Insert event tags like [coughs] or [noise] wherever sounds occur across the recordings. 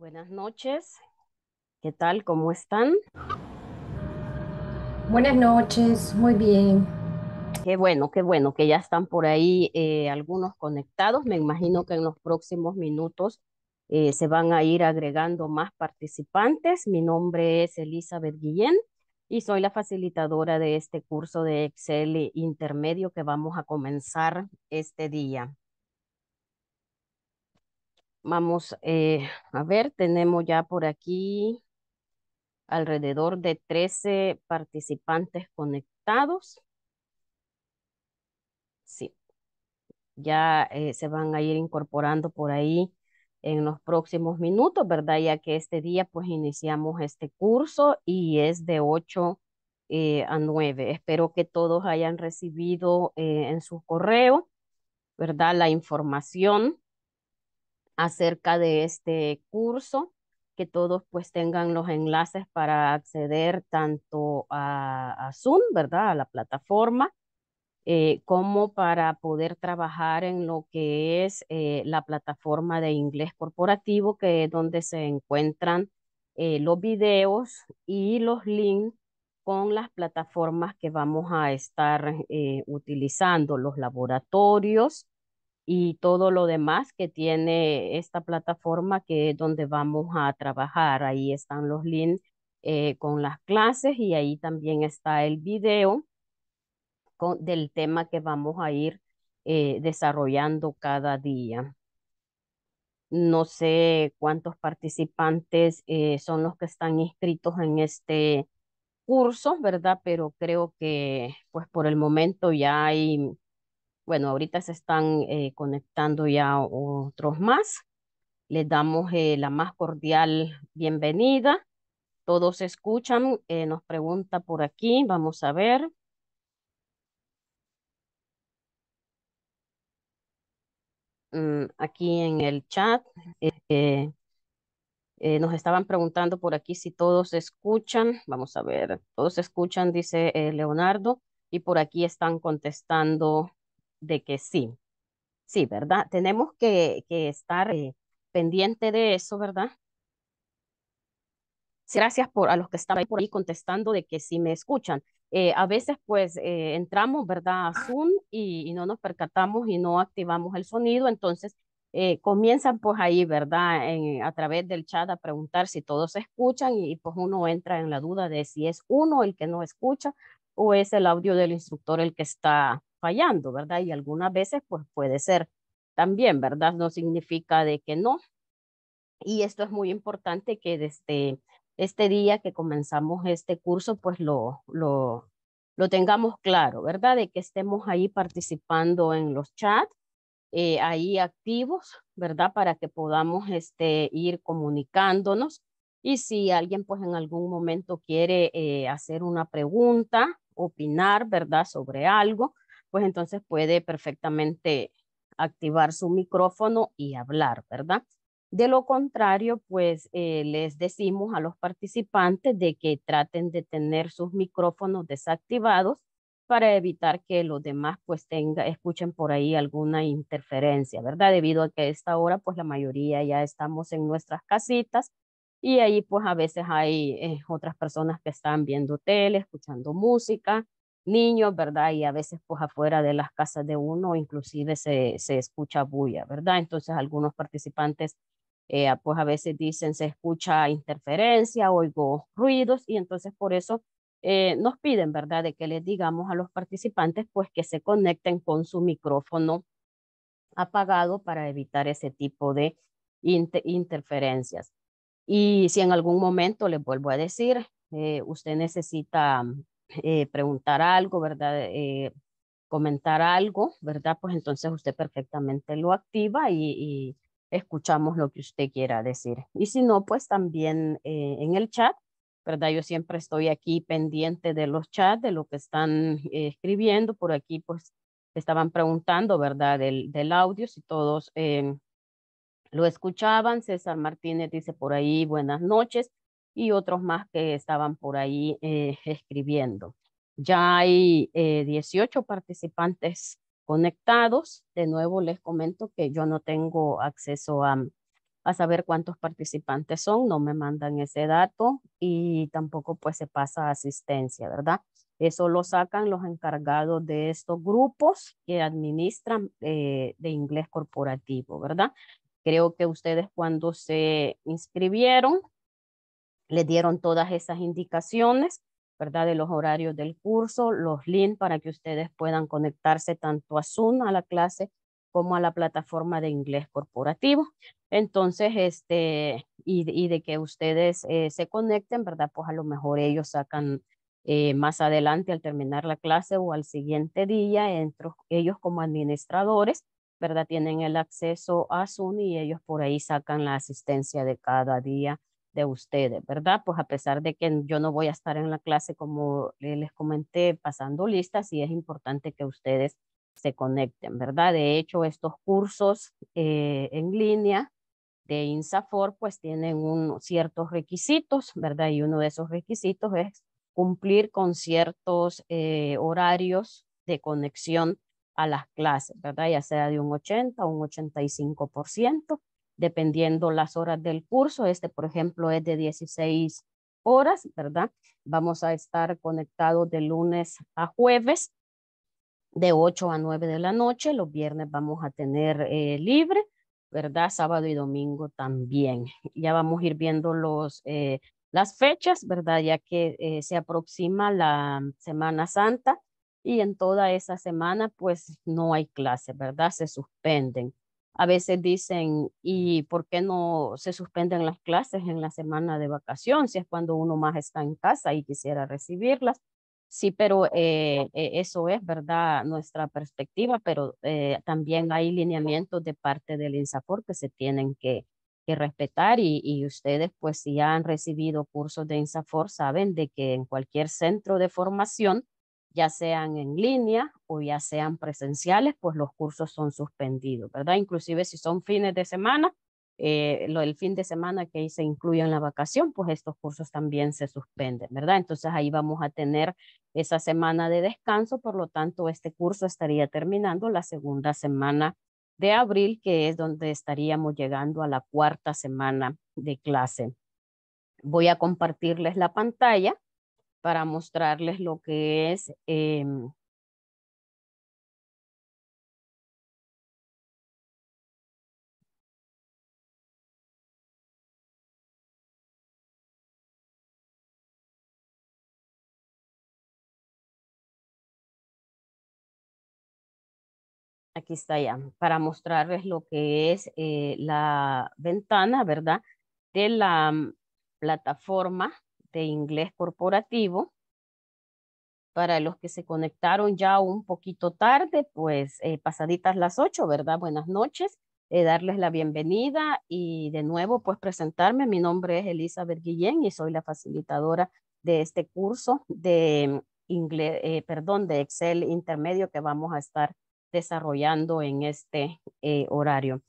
Buenas noches. ¿Qué tal? ¿Cómo están? Buenas noches, muy bien. Qué bueno, qué bueno que ya están por ahí eh, algunos conectados. Me imagino que en los próximos minutos eh, se van a ir agregando más participantes. Mi nombre es Elizabeth Guillén y soy la facilitadora de este curso de Excel intermedio que vamos a comenzar este día. Vamos eh, a ver, tenemos ya por aquí alrededor de 13 participantes conectados. Sí, ya eh, se van a ir incorporando por ahí en los próximos minutos, ¿verdad? Ya que este día pues iniciamos este curso y es de 8 eh, a 9. Espero que todos hayan recibido en su correo, ¿verdad? La información acerca de este curso, que todos pues tengan los enlaces para acceder tanto a, Zoom, ¿verdad? A la plataforma, eh, como para poder trabajar en lo que es eh, la plataforma de inglés corporativo, que es donde se encuentran eh, los videos y los links con las plataformas que vamos a estar utilizando, los laboratorios, y todo lo demás que tiene esta plataforma que es donde vamos a trabajar. Ahí están los links eh, con las clases y ahí también está el video del tema que vamos a ir eh, desarrollando cada día. No sé cuántos participantes eh, son los que están inscritos en este curso, ¿verdad? Pero creo que pues por el momento ya hay bueno, ahorita se están eh, conectando ya otros más. Les damos eh, la más cordial bienvenida. Todos escuchan, eh, nos pregunta por aquí, vamos a ver. Mm, aquí en el chat nos estaban preguntando por aquí si todos escuchan. Vamos a ver, todos escuchan, dice Leonardo, y por aquí están contestando de que sí, sí, ¿verdad? Tenemos que, que estar eh, pendiente de eso, ¿verdad? Gracias por, a los que están ahí por ahí contestando de que sí me escuchan. Eh, a veces pues eh, entramos, ¿verdad? A Zoom y, no nos percatamos y no activamos el sonido, entonces comienzan pues ahí, ¿verdad? a través del chat a preguntar si todos se escuchan y, y pues uno entra en la duda de si es uno el que no escucha o es el audio del instructor el que está fallando, ¿verdad? Y algunas veces pues puede ser también, ¿verdad? No significa de que no. Y esto es muy importante que desde este día que comenzamos este curso pues lo, lo, lo tengamos claro, ¿verdad? De que estemos ahí participando en los chats, eh, ahí activos, ¿verdad? Para que podamos este, ir comunicándonos. Y si alguien pues en algún momento quiere eh, hacer una pregunta, opinar, ¿verdad? Sobre algo, pues entonces puede perfectamente activar su micrófono y hablar, ¿verdad? De lo contrario, pues eh, les decimos a los participantes de que traten de tener sus micrófonos desactivados para evitar que los demás pues tenga, escuchen por ahí alguna interferencia, ¿verdad? Debido a que a esta hora pues la mayoría ya estamos en nuestras casitas y ahí pues a veces hay eh, otras personas que están viendo tele, escuchando música, niños, ¿verdad? Y a veces pues afuera de las casas de uno inclusive se, se escucha bulla, ¿verdad? Entonces algunos participantes eh, pues a veces dicen se escucha interferencia, oigo ruidos y entonces por eso eh, nos piden, ¿verdad? De que les digamos a los participantes pues que se conecten con su micrófono apagado para evitar ese tipo de interferencias. Y si en algún momento les vuelvo a decir, eh, usted necesita eh, preguntar algo, ¿verdad? Eh, comentar algo, ¿verdad? Pues entonces usted perfectamente lo activa y, escuchamos lo que usted quiera decir. Y si no, pues también eh, en el chat, ¿verdad? Yo siempre estoy aquí pendiente de los chats, de lo que están escribiendo. Por aquí, pues, estaban preguntando, ¿verdad? Del, del audio, si todos lo escuchaban. César Martínez dice por ahí, buenas noches y otros más que estaban por ahí eh, escribiendo. Ya hay 18 eh, participantes conectados. De nuevo les comento que yo no tengo acceso a, a saber cuántos participantes son, no me mandan ese dato y tampoco pues se pasa asistencia, ¿verdad? Eso lo sacan los encargados de estos grupos que administran eh, de inglés corporativo, ¿verdad? Creo que ustedes cuando se inscribieron le dieron todas esas indicaciones, ¿verdad? De los horarios del curso, los links para que ustedes puedan conectarse tanto a Zoom, a la clase, como a la plataforma de inglés corporativo. Entonces, este, y, de que ustedes eh, se conecten, ¿verdad? Pues a lo mejor ellos sacan eh, más adelante al terminar la clase o al siguiente día, ellos como administradores, ¿verdad? Tienen el acceso a Zoom y ellos por ahí sacan la asistencia de cada día de ustedes, ¿verdad? Pues a pesar de que yo no voy a estar en la clase, como les comenté, pasando listas, y es importante que ustedes se conecten, ¿verdad? De hecho, estos cursos eh, en línea de INSAFOR, pues tienen ciertos requisitos, ¿verdad? Y uno de esos requisitos es cumplir con ciertos eh, horarios de conexión a las clases, ¿verdad? Ya sea de un 80 o un 85% dependiendo las horas del curso. Este, por ejemplo, es de 16 horas, ¿verdad? Vamos a estar conectados de lunes a jueves, de 8 a 9 de la noche. Los viernes vamos a tener eh, libre, ¿verdad? Sábado y domingo también. Ya vamos a ir viendo los, eh, las fechas, ¿verdad? Ya que eh, se aproxima la mm, Semana Santa y en toda esa semana pues no hay clase, ¿verdad? Se suspenden a veces dicen, ¿y por qué no se suspenden las clases en la semana de vacaciones? Si es cuando uno más está en casa y quisiera recibirlas. Sí, pero eh, e, eso es, ¿verdad? Nuestra perspectiva, pero eh, también hay lineamientos de parte del INSAFOR que se tienen que, respetar y, y, ustedes, pues si ya han recibido cursos de INSAFOR, saben de que en cualquier centro de formación ya sean en línea o ya sean presenciales, pues los cursos son suspendidos, ¿verdad? Inclusive si son fines de semana, eh, lo, el fin de semana que se incluye en la vacación, pues estos cursos también se suspenden, ¿verdad? Entonces ahí vamos a tener esa semana de descanso, por lo tanto este curso estaría terminando la segunda semana de abril, que es donde estaríamos llegando a la cuarta semana de clase. Voy a compartirles la pantalla para mostrarles lo que es em, aquí está ya, para mostrarles lo que es eh, la ventana, ¿verdad? De la mm, plataforma de inglés corporativo. Para los que se conectaron ya un poquito tarde, pues eh, pasaditas las ocho, ¿verdad? Buenas noches. Eh, darles la bienvenida y de nuevo, pues presentarme. Mi nombre es Elizabeth Guillén y soy la facilitadora de este curso de inglés, eh, perdón, de Excel intermedio que vamos a estar desarrollando en este horario.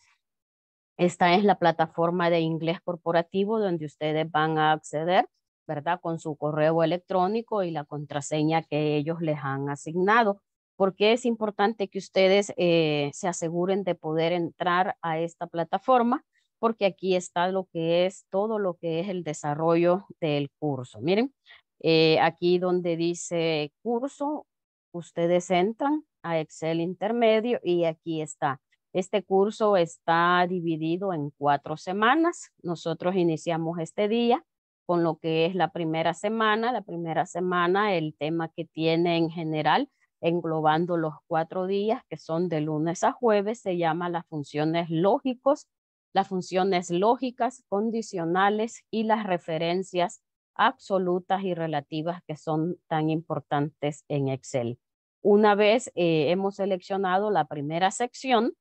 Esta es la plataforma de inglés corporativo donde ustedes van a acceder ¿verdad? Con su correo electrónico y la contraseña que ellos les han asignado. Porque es importante que ustedes eh, se aseguren de poder entrar a esta plataforma? Porque aquí está lo que es todo lo que es el desarrollo del curso. Miren, eh, aquí donde dice curso, ustedes entran a Excel intermedio y aquí está. Este curso está dividido en cuatro semanas. Nosotros iniciamos este día con lo que es la primera semana. La primera semana, el tema que tiene en general, englobando los cuatro días que son de lunes a jueves, se llama las funciones lógicos, las funciones lógicas, condicionales y las referencias absolutas y relativas que son tan importantes en Excel. Una vez eh, hemos seleccionado la primera sección,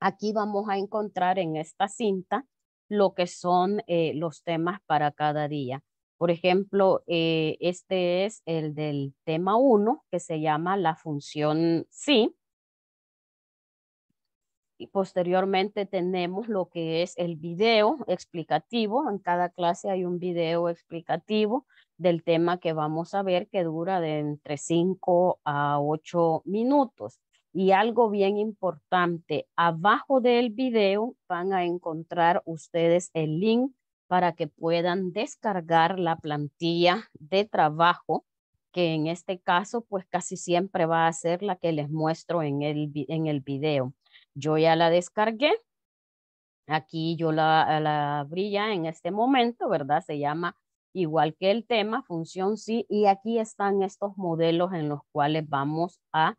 aquí vamos a encontrar en esta cinta lo que son eh, los temas para cada día. Por ejemplo, eh, este es el del tema 1 que se llama la función sí. Y posteriormente tenemos lo que es el video explicativo. En cada clase hay un video explicativo del tema que vamos a ver que dura de entre 5 a 8 minutos. Y algo bien importante, abajo del video van a encontrar ustedes el link para que puedan descargar la plantilla de trabajo, que en este caso pues casi siempre va a ser la que les muestro en el, en el video. Yo ya la descargué. Aquí yo la, la abrí en este momento, ¿verdad? Se llama igual que el tema, función sí, y aquí están estos modelos en los cuales vamos a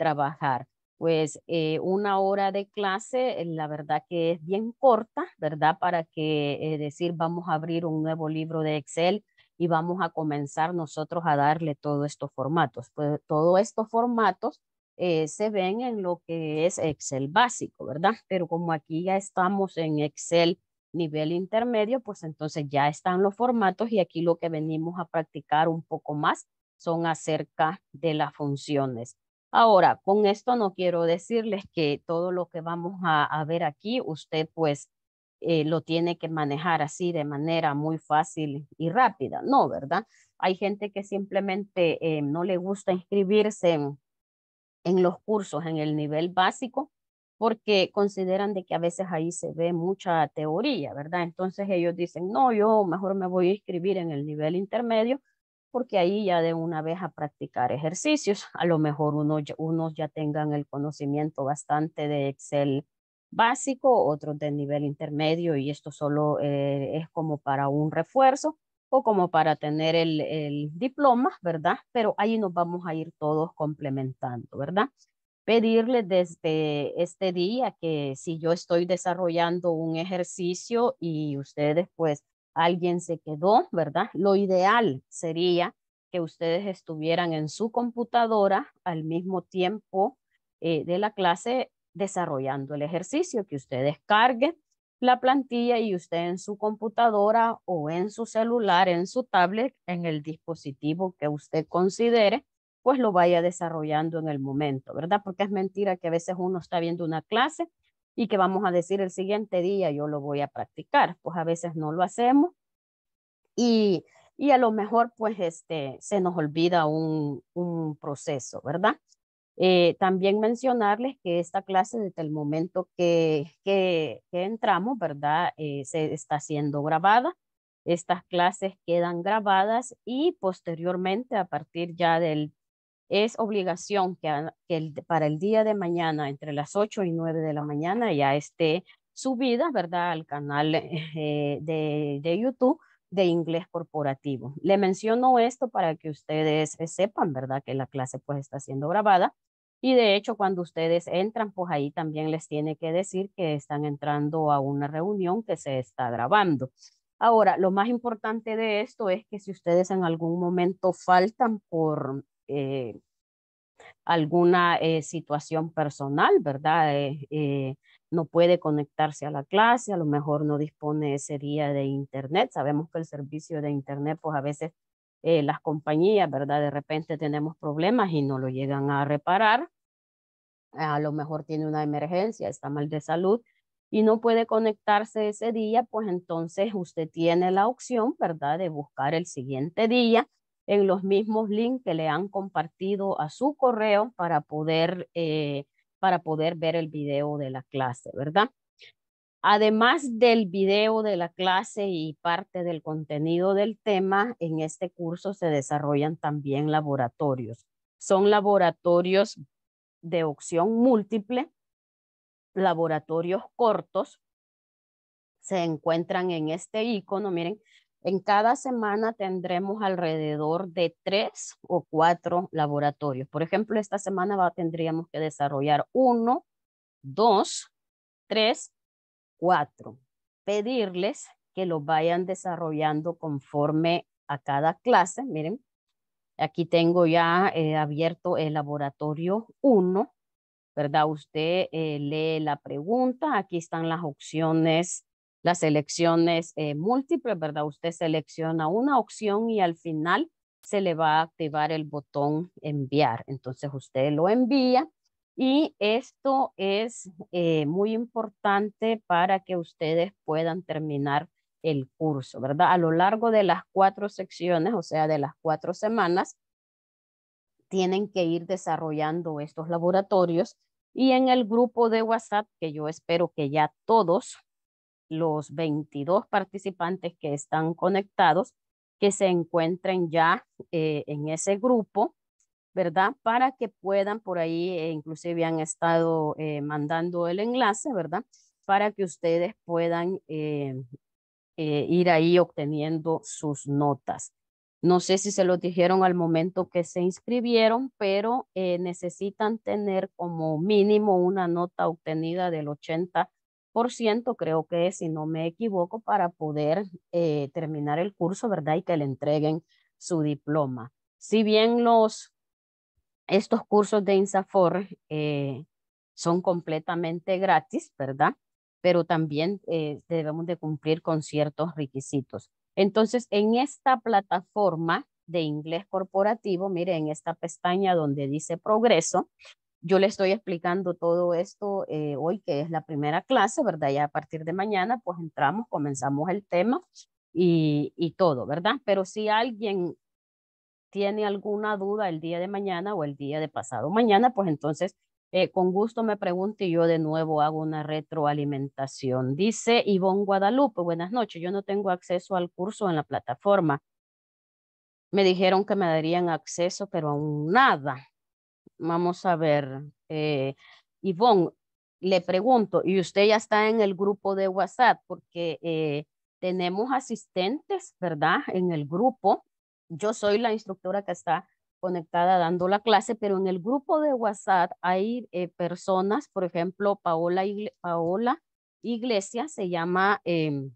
trabajar. Pues eh, una hora de clase, eh, la verdad que es bien corta, ¿verdad? Para que eh, decir, vamos a abrir un nuevo libro de Excel y vamos a comenzar nosotros a darle todos estos formatos. Pues todos estos formatos se ven en lo que es Excel básico, ¿verdad? Pero como aquí ya estamos en Excel nivel intermedio, pues entonces ya están los formatos y aquí lo que venimos a practicar un poco más son acerca de las funciones. Ahora, con esto no quiero decirles que todo lo que vamos a, ver aquí, usted pues eh, lo tiene que manejar así de manera muy fácil y rápida. No, ¿verdad? Hay gente que simplemente eh, no le gusta inscribirse en, los cursos en el nivel básico porque consideran de que a veces ahí se ve mucha teoría, ¿verdad? Entonces ellos dicen, no, yo mejor me voy a inscribir en el nivel intermedio porque ahí ya de una vez a practicar ejercicios. A lo mejor unos, unos ya tengan el conocimiento bastante de Excel básico, otros de nivel intermedio y esto solo eh, es como para un refuerzo o como para tener el, el diploma, ¿verdad? Pero ahí nos vamos a ir todos complementando, ¿verdad? pedirle desde este día que si yo estoy desarrollando un ejercicio y ustedes pues alguien se quedó, ¿verdad? Lo ideal sería que ustedes estuvieran en su computadora al mismo tiempo eh, de la clase desarrollando el ejercicio, que usted descargue la plantilla y usted en su computadora o en su celular, en su tablet, en el dispositivo que usted considere, pues lo vaya desarrollando en el momento, ¿verdad? Porque es mentira que a veces uno está viendo una clase y que vamos a decir el siguiente día yo lo voy a practicar. Pues a veces no lo hacemos y, a lo mejor pues este, se nos olvida un, proceso, ¿verdad? Eh, también mencionarles que esta clase desde el momento que, que, entramos, ¿verdad? Eh, se está siendo grabada. Estas clases quedan grabadas y posteriormente, a partir ya del es obligación que, para el día de mañana, entre las 8 y 9 de la mañana, ya esté subida, ¿verdad?, al canal eh, de, de, YouTube de inglés corporativo. Le menciono esto para que ustedes eh, sepan, ¿verdad?, que la clase pues está siendo grabada. Y de hecho, cuando ustedes entran, pues ahí también les tiene que decir que están entrando a una reunión que se está grabando. Ahora, lo más importante de esto es que si ustedes en algún momento faltan por eh, alguna eh, situación personal, ¿verdad? Eh, no puede conectarse a la clase, a lo mejor no dispone ese día de internet. Sabemos que el servicio de internet, pues a veces las compañías, ¿verdad? De repente tenemos problemas y no lo llegan a reparar. A lo mejor tiene una emergencia, está mal de salud y no puede conectarse ese día, pues entonces usted tiene la opción, ¿verdad? De buscar el siguiente día en los mismos links que le han compartido a su correo para poder, eh, para poder ver el video de la clase, ¿verdad? Además del video de la clase y parte del contenido del tema, en este curso se desarrollan también laboratorios. Son laboratorios de opción múltiple, laboratorios cortos, se encuentran en este icono, miren, en cada semana tendremos alrededor de tres o cuatro laboratorios. Por ejemplo, esta semana tendríamos que desarrollar uno, dos, tres, cuatro. Pedirles que lo vayan desarrollando conforme a cada clase. Miren, aquí tengo ya eh, abierto el laboratorio uno. ¿verdad? Usted eh, lee la pregunta, aquí están las opciones las elecciones eh, múltiples, ¿verdad? Usted selecciona una opción y al final se le va a activar el botón enviar. Entonces usted lo envía y esto es eh, muy importante para que ustedes puedan terminar el curso, ¿verdad? A lo largo de las cuatro secciones, o sea, de las cuatro semanas, tienen que ir desarrollando estos laboratorios y en el grupo de WhatsApp, que yo espero que ya todos los 22 participantes que están conectados, que se encuentren ya eh, en ese grupo, ¿verdad? Para que puedan por ahí, eh, inclusive han estado eh, mandando el enlace, ¿verdad? Para que ustedes puedan ir ahí obteniendo sus notas. No sé si se lo dijeron al momento que se inscribieron, pero necesitan tener como mínimo una nota obtenida del 80 por ciento creo que si no me equivoco, para poder eh, terminar el curso, ¿verdad? Y que le entreguen su diploma. Si bien los, estos cursos de INSAFOR eh, son completamente gratis, ¿verdad? Pero también eh, debemos de cumplir con ciertos requisitos. Entonces, en esta plataforma de inglés corporativo, miren, en esta pestaña donde dice progreso, yo le estoy explicando todo esto eh, hoy, que es la primera clase, ¿verdad? Ya a partir de mañana, pues entramos, comenzamos el tema y, todo, ¿verdad? Pero si alguien tiene alguna duda el día de mañana o el día de pasado mañana, pues entonces eh, con gusto me pregunte y yo de nuevo hago una retroalimentación. Dice Ivonne Guadalupe, buenas noches, yo no tengo acceso al curso en la plataforma. Me dijeron que me darían acceso, pero aún nada. Vamos a ver. Eh, Ivonne, le pregunto, y usted ya está en el grupo de WhatsApp, porque eh, tenemos asistentes, ¿verdad? En el grupo. Yo soy la instructora que está conectada dando la clase, pero en el grupo de WhatsApp hay eh, personas, por ejemplo, Paola, Iglesias, Paola Iglesia se llama em,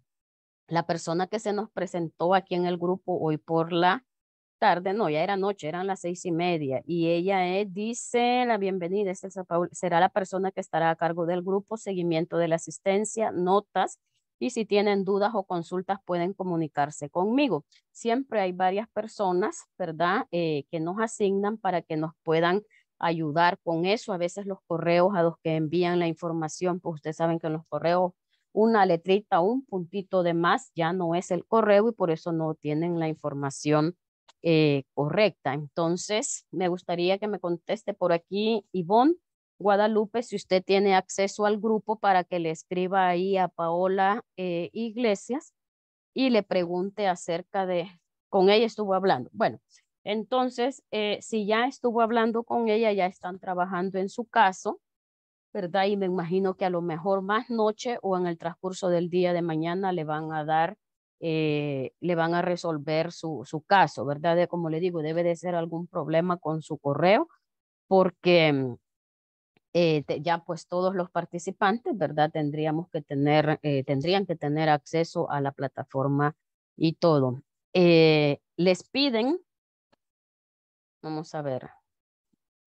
la persona que se nos presentó aquí en el grupo hoy por la tarde, no, ya era noche, eran las seis y media, y ella eh, dice, la bienvenida, será la persona que estará a cargo del grupo, seguimiento de la asistencia, notas, y si tienen dudas o consultas pueden comunicarse conmigo. Siempre hay varias personas, ¿verdad?, eh, que nos asignan para que nos puedan ayudar con eso. A veces los correos a los que envían la información, pues ustedes saben que en los correos una letrita, un puntito de más ya no es el correo y por eso no tienen la información eh, correcta. Entonces, me gustaría que me conteste por aquí, Ivonne Guadalupe, si usted tiene acceso al grupo para que le escriba ahí a Paola eh, Iglesias y le pregunte acerca de, con ella estuvo hablando. Bueno, entonces, eh, si ya estuvo hablando con ella, ya están trabajando en su caso, ¿verdad? Y me imagino que a lo mejor más noche o en el transcurso del día de mañana le van a dar eh, le van a resolver su, su caso, ¿verdad? como le digo, debe de ser algún problema con su correo porque mm, eh, ya pues todos los participantes, ¿verdad? Tendríamos que tener, eh, tendrían que tener acceso a la plataforma y todo. les piden, vamos a ver,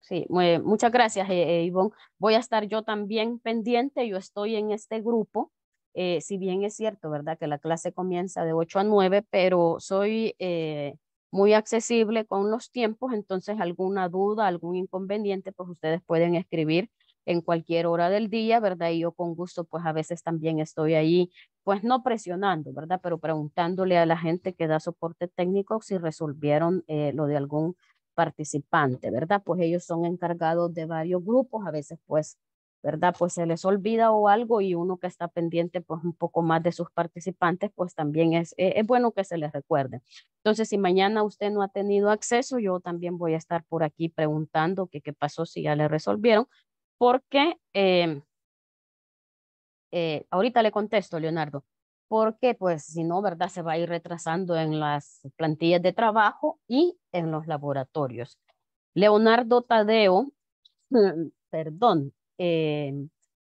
Sí, muchas gracias, Ivonne. Voy a estar yo también pendiente, yo estoy en este grupo eh, si bien es cierto, ¿verdad? Que la clase comienza de 8 a 9, pero soy eh, muy accesible con los tiempos, entonces alguna duda, algún inconveniente, pues ustedes pueden escribir en cualquier hora del día, ¿verdad? Y yo con gusto, pues a veces también estoy ahí, pues no presionando, ¿verdad? Pero preguntándole a la gente que da soporte técnico si resolvieron eh, lo de algún participante, ¿verdad? Pues ellos son encargados de varios grupos, a veces pues ¿verdad? Pues se les olvida o algo y uno que está pendiente pues un poco más de sus participantes, pues también es, eh, es bueno que se les recuerde. Entonces, si mañana usted no ha tenido acceso, yo también voy a estar por aquí preguntando qué qué pasó, si ya le resolvieron, porque em, eh, ahorita le contesto, Leonardo, porque pues si no, ¿verdad? Se va a ir retrasando en las plantillas de trabajo y en los laboratorios. Leonardo Tadeo, [laughs] perdón, eh,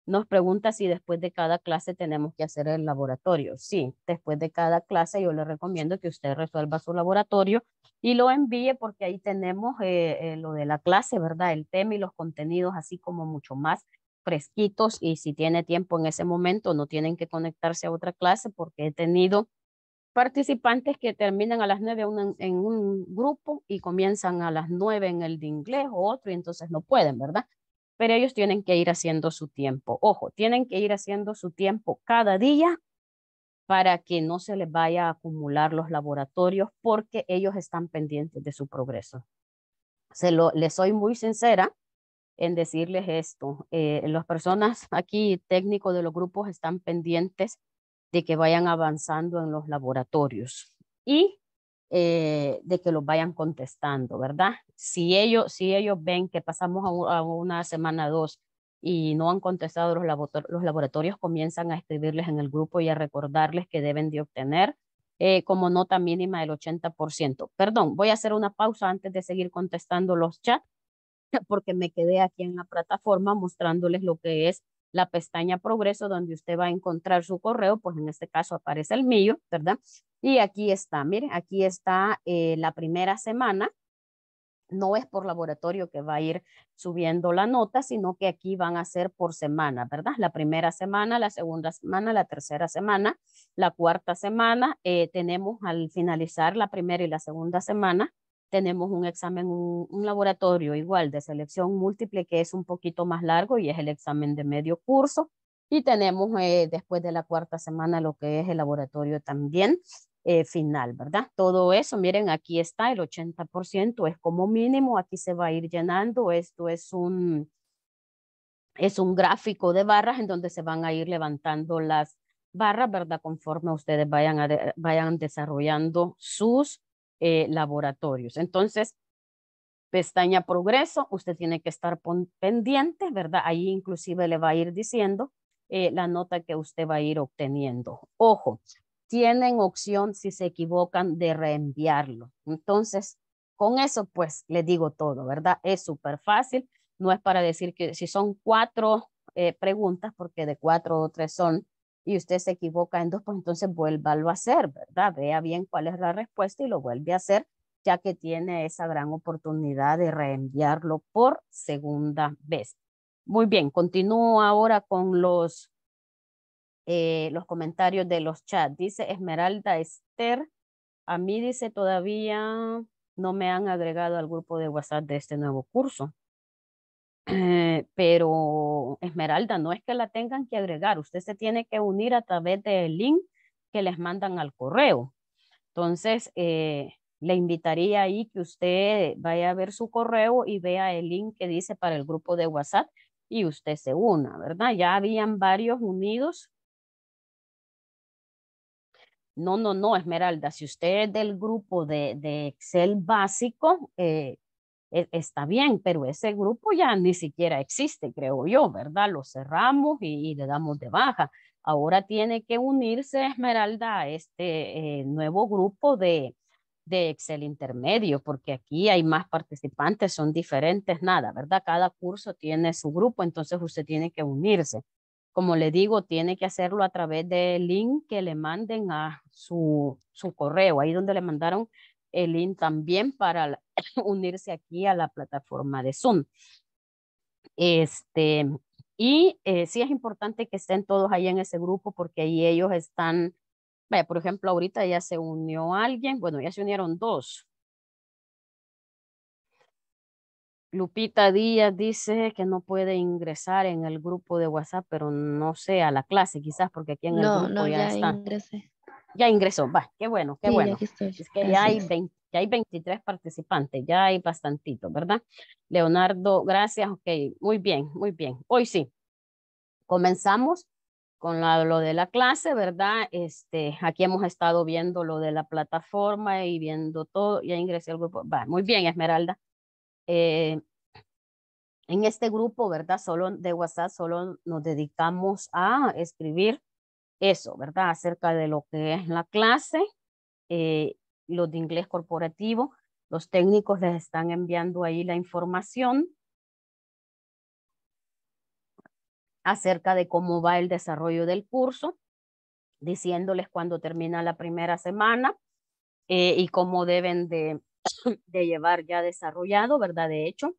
nos pregunta si después de cada clase tenemos que hacer el laboratorio. Sí, después de cada clase yo le recomiendo que usted resuelva su laboratorio y lo envíe porque ahí tenemos eh, eh, lo de la clase, ¿verdad? El tema y los contenidos así como mucho más fresquitos y si tiene tiempo en ese momento no tienen que conectarse a otra clase porque he tenido participantes que terminan a las nueve en un grupo y comienzan a las nueve en el de inglés o otro y entonces no pueden, ¿verdad? pero ellos tienen que ir haciendo su tiempo. Ojo, tienen que ir haciendo su tiempo cada día para que no se les vaya a acumular los laboratorios porque ellos están pendientes de su progreso. Se lo, les soy muy sincera en decirles esto. Eh, las personas aquí técnicos de los grupos están pendientes de que vayan avanzando en los laboratorios. Y eh, de que los vayan contestando, ¿verdad? Si ellos, si ellos ven que pasamos a, una semana, dos, y no han contestado los, laboratorios, comienzan a escribirles en el grupo y a recordarles que deben de obtener eh, como nota mínima del 80%. Perdón, voy a hacer una pausa antes de seguir contestando los chats porque me quedé aquí en la plataforma mostrándoles lo que es la pestaña progreso donde usted va a encontrar su correo, pues en este caso aparece el mío, ¿verdad? Y aquí está, miren, aquí está eh, la primera semana. No es por laboratorio que va a ir subiendo la nota, sino que aquí van a ser por semana, ¿verdad? La primera semana, la segunda semana, la tercera semana, la cuarta semana. Eh, tenemos al finalizar la primera y la segunda semana tenemos un examen, un, laboratorio igual de selección múltiple que es un poquito más largo y es el examen de medio curso. Y tenemos eh, después de la cuarta semana lo que es el laboratorio también eh, final, ¿verdad? Todo eso, miren, aquí está el 80%, es como mínimo, aquí se va a ir llenando, esto es un, es un gráfico de barras en donde se van a ir levantando las barras, ¿verdad? Conforme ustedes vayan, vayan desarrollando sus eh, laboratorios. Entonces, pestaña progreso, usted tiene que estar pendiente, ¿verdad? Ahí inclusive le va a ir diciendo eh, la nota que usted va a ir obteniendo. Ojo, tienen opción si se equivocan de reenviarlo. Entonces, con eso pues le digo todo, ¿verdad? Es súper fácil. No es para decir que si son cuatro eh, preguntas, porque de cuatro o tres son, y usted se equivoca en dos, pues entonces vuélvalo a hacer, ¿verdad? Vea bien cuál es la respuesta y lo vuelve a hacer, ya que tiene esa gran oportunidad de reenviarlo por segunda vez. Muy bien, continúo ahora con los, eh, los comentarios de los chats. Dice Esmeralda Esther, a mí dice todavía no me han agregado al grupo de WhatsApp de este nuevo curso. Eh, pero Esmeralda, no es que la tengan que agregar, usted se tiene que unir a través del link que les mandan al correo. Entonces, eh, le invitaría ahí que usted vaya a ver su correo y vea el link que dice para el grupo de WhatsApp y usted se una, ¿verdad? Ya habían varios unidos. No, no, no, Esmeralda, si usted es del grupo de, de Excel básico, eh, e, está bien, pero ese grupo ya ni siquiera existe, creo yo, ¿verdad? Lo cerramos y, le damos de baja. Ahora tiene que unirse Esmeralda a este eh, nuevo grupo de, de Excel intermedio, porque aquí hay más participantes, son diferentes, nada, ¿verdad? Cada curso tiene su grupo, entonces usted tiene que unirse. Como le digo, tiene que hacerlo a través del link que le manden a su, su correo, ahí donde le mandaron el link también para [clears throat] unirse aquí a la plataforma de Zoom. Este, y eh, sí es importante que estén todos ahí en ese grupo porque ahí ellos están, vaya, por ejemplo, ahorita ya se unió alguien, bueno, ya se unieron dos. Lupita Díaz dice que no puede ingresar en el grupo de WhatsApp, pero no sé, a la clase quizás, porque aquí en el grupo no, ya, ya, ya ingresó, va, qué bueno, qué bueno. es que ya hay, 23 participantes, ya hay bastantito, ¿verdad? Leonardo, gracias, ok, muy bien, muy bien. Hoy sí, comenzamos con lo de la clase, ¿verdad? Este, aquí hemos estado viendo lo de la plataforma y viendo todo, ya ingresé el grupo, va, muy bien, Esmeralda. Eh, en este grupo, ¿verdad? Solo de WhatsApp, solo nos dedicamos a escribir eso, ¿verdad? Acerca de lo que es la clase, eh, los de inglés corporativo, los técnicos les están enviando ahí la información acerca de cómo va el desarrollo del curso, diciéndoles cuándo termina la primera semana eh, y cómo deben [clears throat] de, llevar ya desarrollado, ¿verdad? De hecho,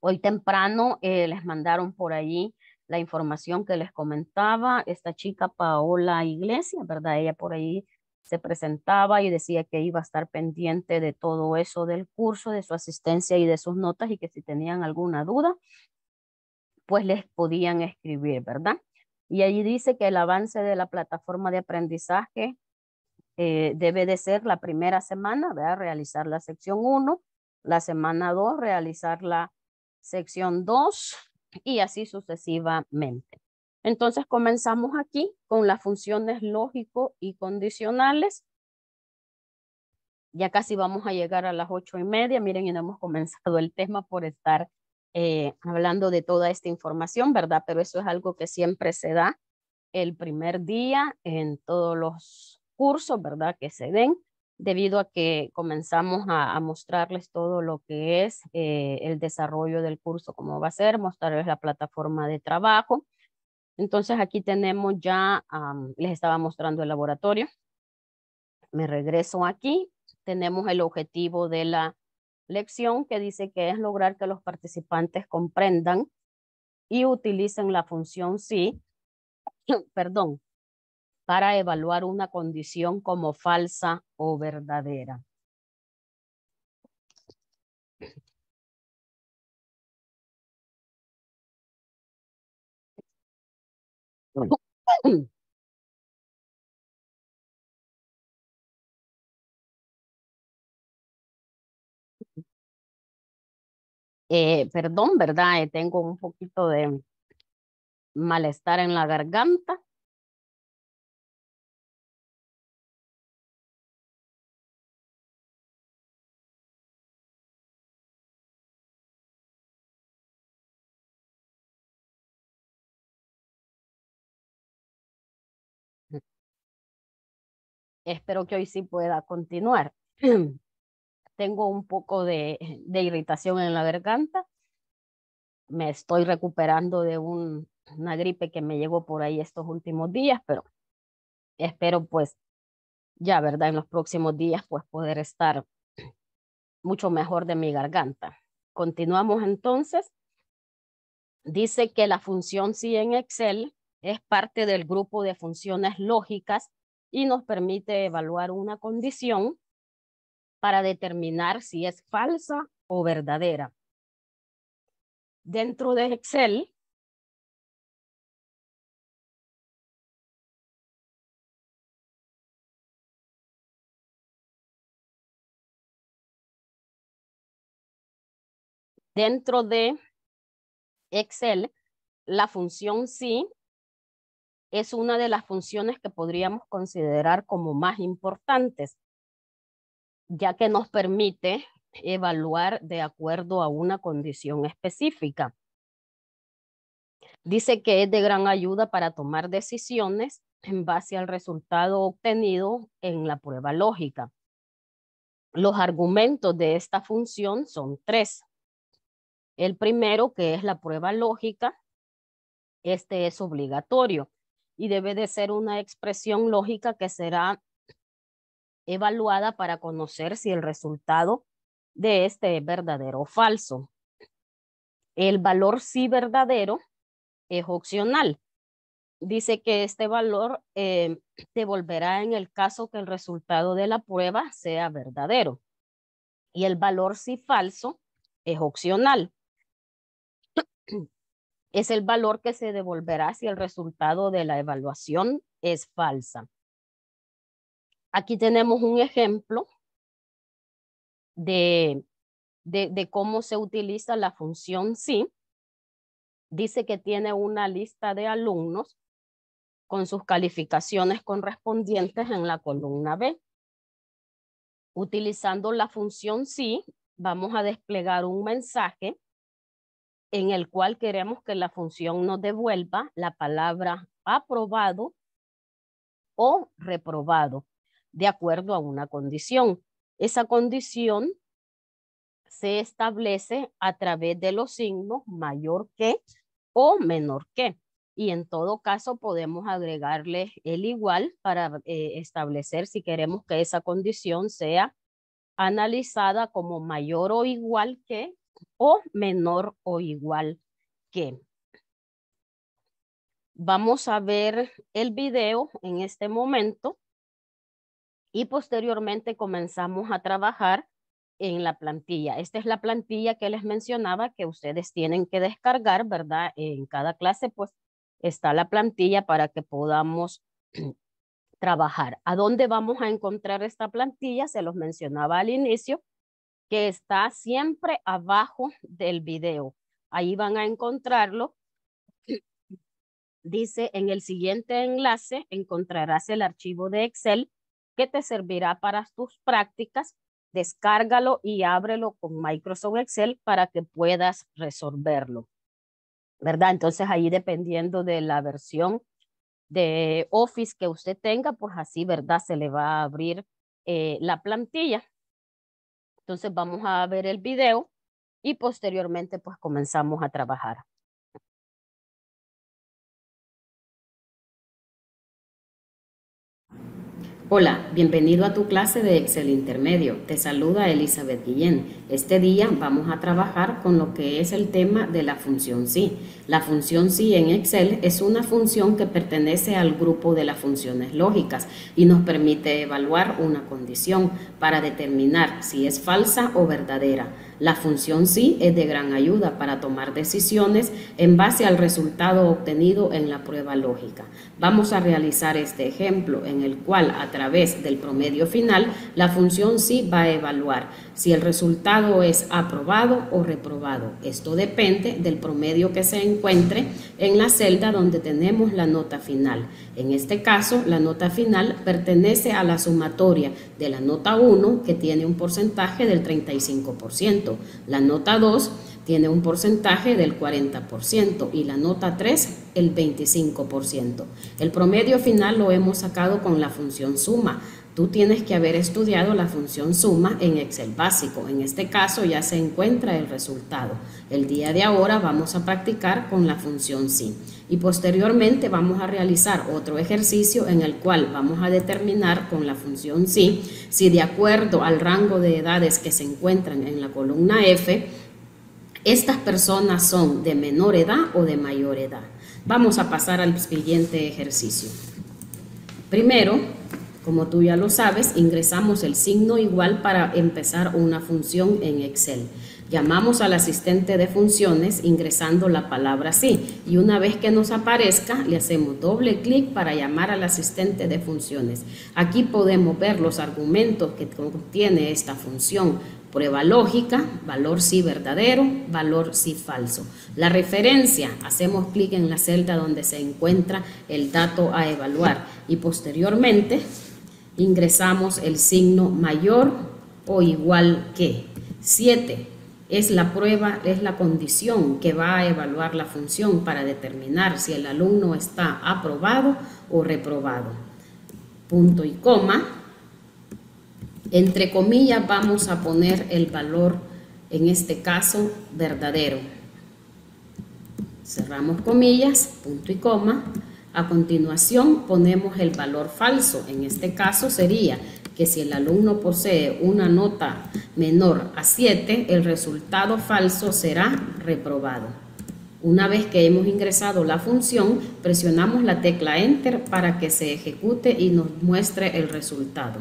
hoy temprano eh, les mandaron por ahí la información que les comentaba, esta chica Paola iglesia ¿verdad? Ella por ahí se presentaba y decía que iba a estar pendiente de todo eso del curso, de su asistencia y de sus notas y que si tenían alguna duda, pues les podían escribir, ¿verdad? Y allí dice que el avance de la plataforma de aprendizaje eh, debe de ser la primera semana, ¿verdad? Realizar la sección 1, la semana 2, realizar la sección 2, y así sucesivamente. Entonces comenzamos aquí con las funciones lógico y condicionales. Ya casi vamos a llegar a las ocho y media. Miren, ya hemos comenzado el tema por estar eh, hablando de toda esta información, ¿verdad? Pero eso es algo que siempre se da el primer día en todos los cursos, ¿verdad? Que se den debido a que comenzamos a, mostrarles todo lo que es eh, el desarrollo del curso, cómo va a ser, mostrarles la plataforma de trabajo. Entonces aquí tenemos ya, les estaba mostrando el laboratorio. Me regreso aquí. Tenemos el objetivo de la lección que dice que es lograr que los participantes comprendan y utilicen la función sí, [clears throat] perdón, para evaluar una condición como falsa o verdadera. [coughs] Eh, perdón, ¿verdad? Eh, tengo un poquito de malestar en la garganta. Espero que hoy sí pueda continuar. [clears throat] Tengo un poco de, irritación en la garganta. Me estoy recuperando de una gripe que me llegó por ahí estos últimos días, pero espero pues ya, ¿verdad? En los próximos días pues poder estar [clears throat] mucho mejor de mi garganta. Continuamos entonces. Dice que la función sí en Excel es parte del grupo de funciones lógicas y nos permite evaluar una condición para determinar si es falsa o verdadera. Dentro de Excel, dentro de Excel, la función sí es una de las funciones que podríamos considerar como más importantes, ya que nos permite evaluar de acuerdo a una condición específica. Dice que es de gran ayuda para tomar decisiones en base al resultado obtenido en la prueba lógica. Los argumentos de esta función son tres. El primero, que es la prueba lógica, este es obligatorio y debe de ser una expresión lógica que será evaluada para conocer si el resultado de este es verdadero o falso. El valor sí verdadero es opcional. Dice que este valor eh, devolverá en el caso que el resultado de la prueba sea verdadero. Y el valor si falso es opcional es el valor que se devolverá si el resultado de la evaluación es falsa. Aquí tenemos un ejemplo de, cómo se utiliza la función si. Dice que tiene una lista de alumnos con sus calificaciones correspondientes en la columna B. Utilizando la función si, vamos a desplegar un mensaje en el cual queremos que la función nos devuelva la palabra aprobado o reprobado, de acuerdo a una condición. Esa condición se establece a través de los signos mayor que o menor que. Y en todo caso podemos agregarle el igual para eh, establecer si queremos que esa condición sea analizada como mayor o igual que o menor o igual que. Vamos a ver el video en este momento y posteriormente comenzamos a trabajar en la plantilla. Esta es la plantilla que les mencionaba que ustedes tienen que descargar, ¿verdad? En cada clase pues está la plantilla para que podamos [clears throat] trabajar. ¿A dónde vamos a encontrar esta plantilla? Se los mencionaba al inicio que está siempre abajo del video. Ahí van a encontrarlo. Dice, en el siguiente enlace encontrarás el archivo de Excel que te servirá para tus prácticas. Descárgalo y ábrelo con Microsoft Excel para que puedas resolverlo. ¿Verdad? Entonces ahí dependiendo de la versión de Office que usted tenga, pues así, ¿verdad? Se le va a abrir eh, la plantilla. Entonces vamos a ver el video y posteriormente pues comenzamos a trabajar. Hola, bienvenido a tu clase de Excel Intermedio. Te saluda Elizabeth Guillén. Este día vamos a trabajar con lo que es el tema de la función SI. La función SI en Excel es una función que pertenece al grupo de las funciones lógicas y nos permite evaluar una condición para determinar si es falsa o verdadera. La función sí es de gran ayuda para tomar decisiones en base al resultado obtenido en la prueba lógica. Vamos a realizar este ejemplo en el cual a través del promedio final la función sí va a evaluar si el resultado es aprobado o reprobado. Esto depende del promedio que se encuentre en la celda donde tenemos la nota final. En este caso, la nota final pertenece a la sumatoria de la nota 1, que tiene un porcentaje del 35%, la nota 2 tiene un porcentaje del 40% y la nota 3 el 25%. El promedio final lo hemos sacado con la función suma, Tú tienes que haber estudiado la función suma en Excel básico. En este caso ya se encuentra el resultado. El día de ahora vamos a practicar con la función sí Y posteriormente vamos a realizar otro ejercicio en el cual vamos a determinar con la función SI si de acuerdo al rango de edades que se encuentran en la columna F, estas personas son de menor edad o de mayor edad. Vamos a pasar al siguiente ejercicio. Primero, como tú ya lo sabes, ingresamos el signo igual para empezar una función en Excel. Llamamos al asistente de funciones ingresando la palabra sí y una vez que nos aparezca le hacemos doble clic para llamar al asistente de funciones. Aquí podemos ver los argumentos que contiene esta función. Prueba lógica, valor sí verdadero, valor sí falso. La referencia, hacemos clic en la celda donde se encuentra el dato a evaluar y posteriormente ingresamos el signo mayor o igual que. 7. Es la prueba, es la condición que va a evaluar la función para determinar si el alumno está aprobado o reprobado. Punto y coma. Entre comillas vamos a poner el valor, en este caso, verdadero. Cerramos comillas, punto y coma. A continuación ponemos el valor falso. En este caso sería que si el alumno posee una nota menor a 7, el resultado falso será reprobado. Una vez que hemos ingresado la función, presionamos la tecla Enter para que se ejecute y nos muestre el resultado.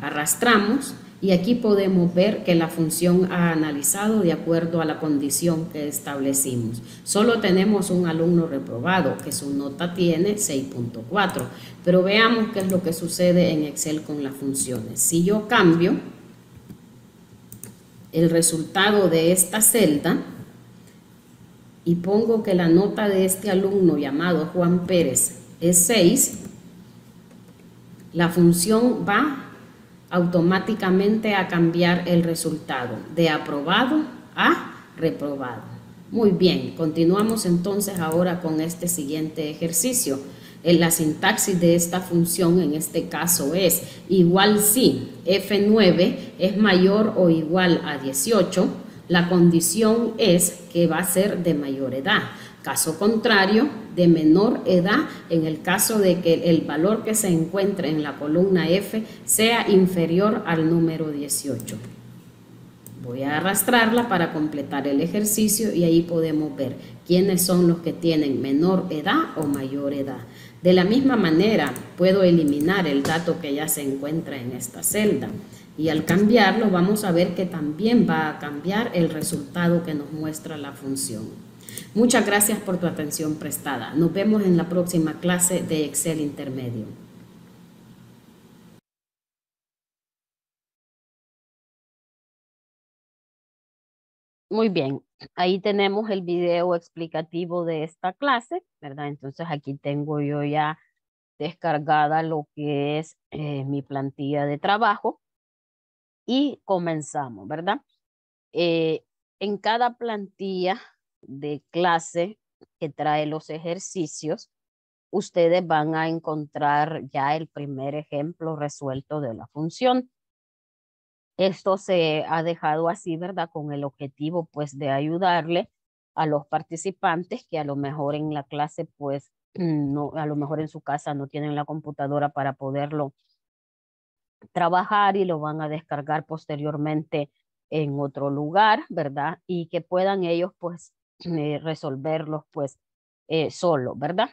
Arrastramos y aquí podemos ver que la función ha analizado de acuerdo a la condición que establecimos. Solo tenemos un alumno reprobado, que su nota tiene 6.4. Pero veamos qué es lo que sucede en Excel con las funciones. Si yo cambio el resultado de esta celda y pongo que la nota de este alumno llamado Juan Pérez es 6, la función va automáticamente a cambiar el resultado de aprobado a reprobado. Muy bien, continuamos entonces ahora con este siguiente ejercicio. en eh, La sintaxis de esta función en este caso es igual si F9 es mayor o igual a 18, la condición es que va a ser de mayor edad. Caso contrario, de menor edad, en el caso de que el valor que se encuentre en la columna F sea inferior al número 18. Voy a arrastrarla para completar el ejercicio y ahí podemos ver quiénes son los que tienen menor edad o mayor edad. De la misma manera, puedo eliminar el dato que ya se encuentra en esta celda. Y al cambiarlo, vamos a ver que también va a cambiar el resultado que nos muestra la función. Muchas gracias por tu atención prestada. Nos vemos en la próxima clase de Excel Intermedio. Muy bien, ahí tenemos el video explicativo de esta clase, ¿verdad? Entonces aquí tengo yo ya descargada lo que es eh, mi plantilla de trabajo y comenzamos, ¿verdad? Eh, en cada plantilla de clase que trae los ejercicios, ustedes van a encontrar ya el primer ejemplo resuelto de la función. Esto se ha dejado así, ¿verdad? Con el objetivo, pues, de ayudarle a los participantes que a lo mejor en la clase, pues, [clears throat] no, a lo mejor en su casa no tienen la computadora para poderlo trabajar y lo van a descargar posteriormente en otro lugar, ¿verdad? Y que puedan ellos, pues, eh, resolverlos pues eh, solo, ¿verdad?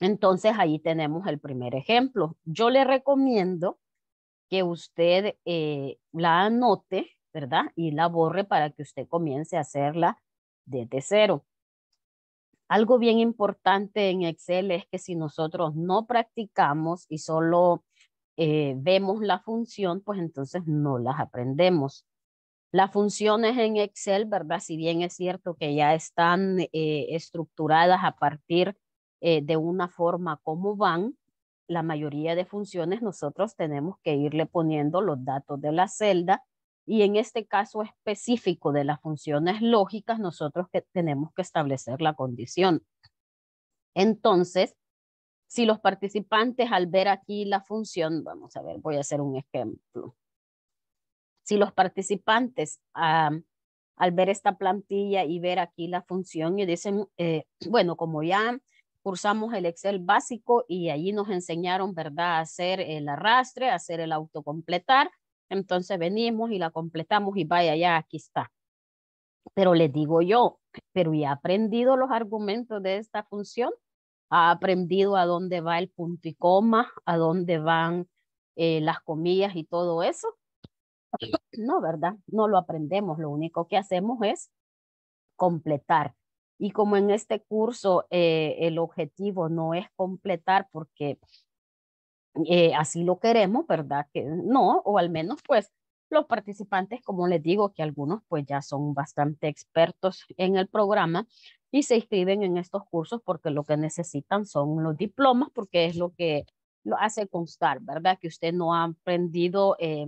Entonces ahí tenemos el primer ejemplo. Yo le recomiendo que usted eh, la anote, ¿verdad? Y la borre para que usted comience a hacerla desde cero. Algo bien importante en Excel es que si nosotros no practicamos y solo vemos la función, pues entonces no las aprendemos. Las funciones en Excel, ¿verdad? Si bien es cierto que ya están eh, estructuradas a partir eh, de una forma como van, la mayoría de funciones nosotros tenemos que irle poniendo los datos de la celda y en este caso específico de las funciones lógicas, nosotros que tenemos que establecer la condición. Entonces, si los participantes al ver aquí la función, vamos a ver, voy a hacer un ejemplo si los participantes al ver esta plantilla y ver aquí la función y dicen, eh, [clears throat] bueno, como ya cursamos el Excel básico y allí nos enseñaron, ¿verdad?, a hacer el arrastre, a hacer el autocompletar. Entonces venimos y la completamos y vaya, ya aquí está. Pero les digo yo, pero ya ha aprendido los argumentos de esta función, ha aprendido a dónde va el punto y coma, a dónde van eh, las comillas y todo eso. No, ¿verdad? No lo aprendemos, lo único que hacemos es completar. Y como en este curso eh, el objetivo no es completar porque eh, así lo queremos, ¿verdad? Que no, o al menos pues los participantes, como les digo, que algunos pues ya son bastante expertos en el programa y se inscriben en estos cursos porque lo que necesitan son los diplomas porque es lo que lo hace constar, ¿verdad? Que usted no ha aprendido eh,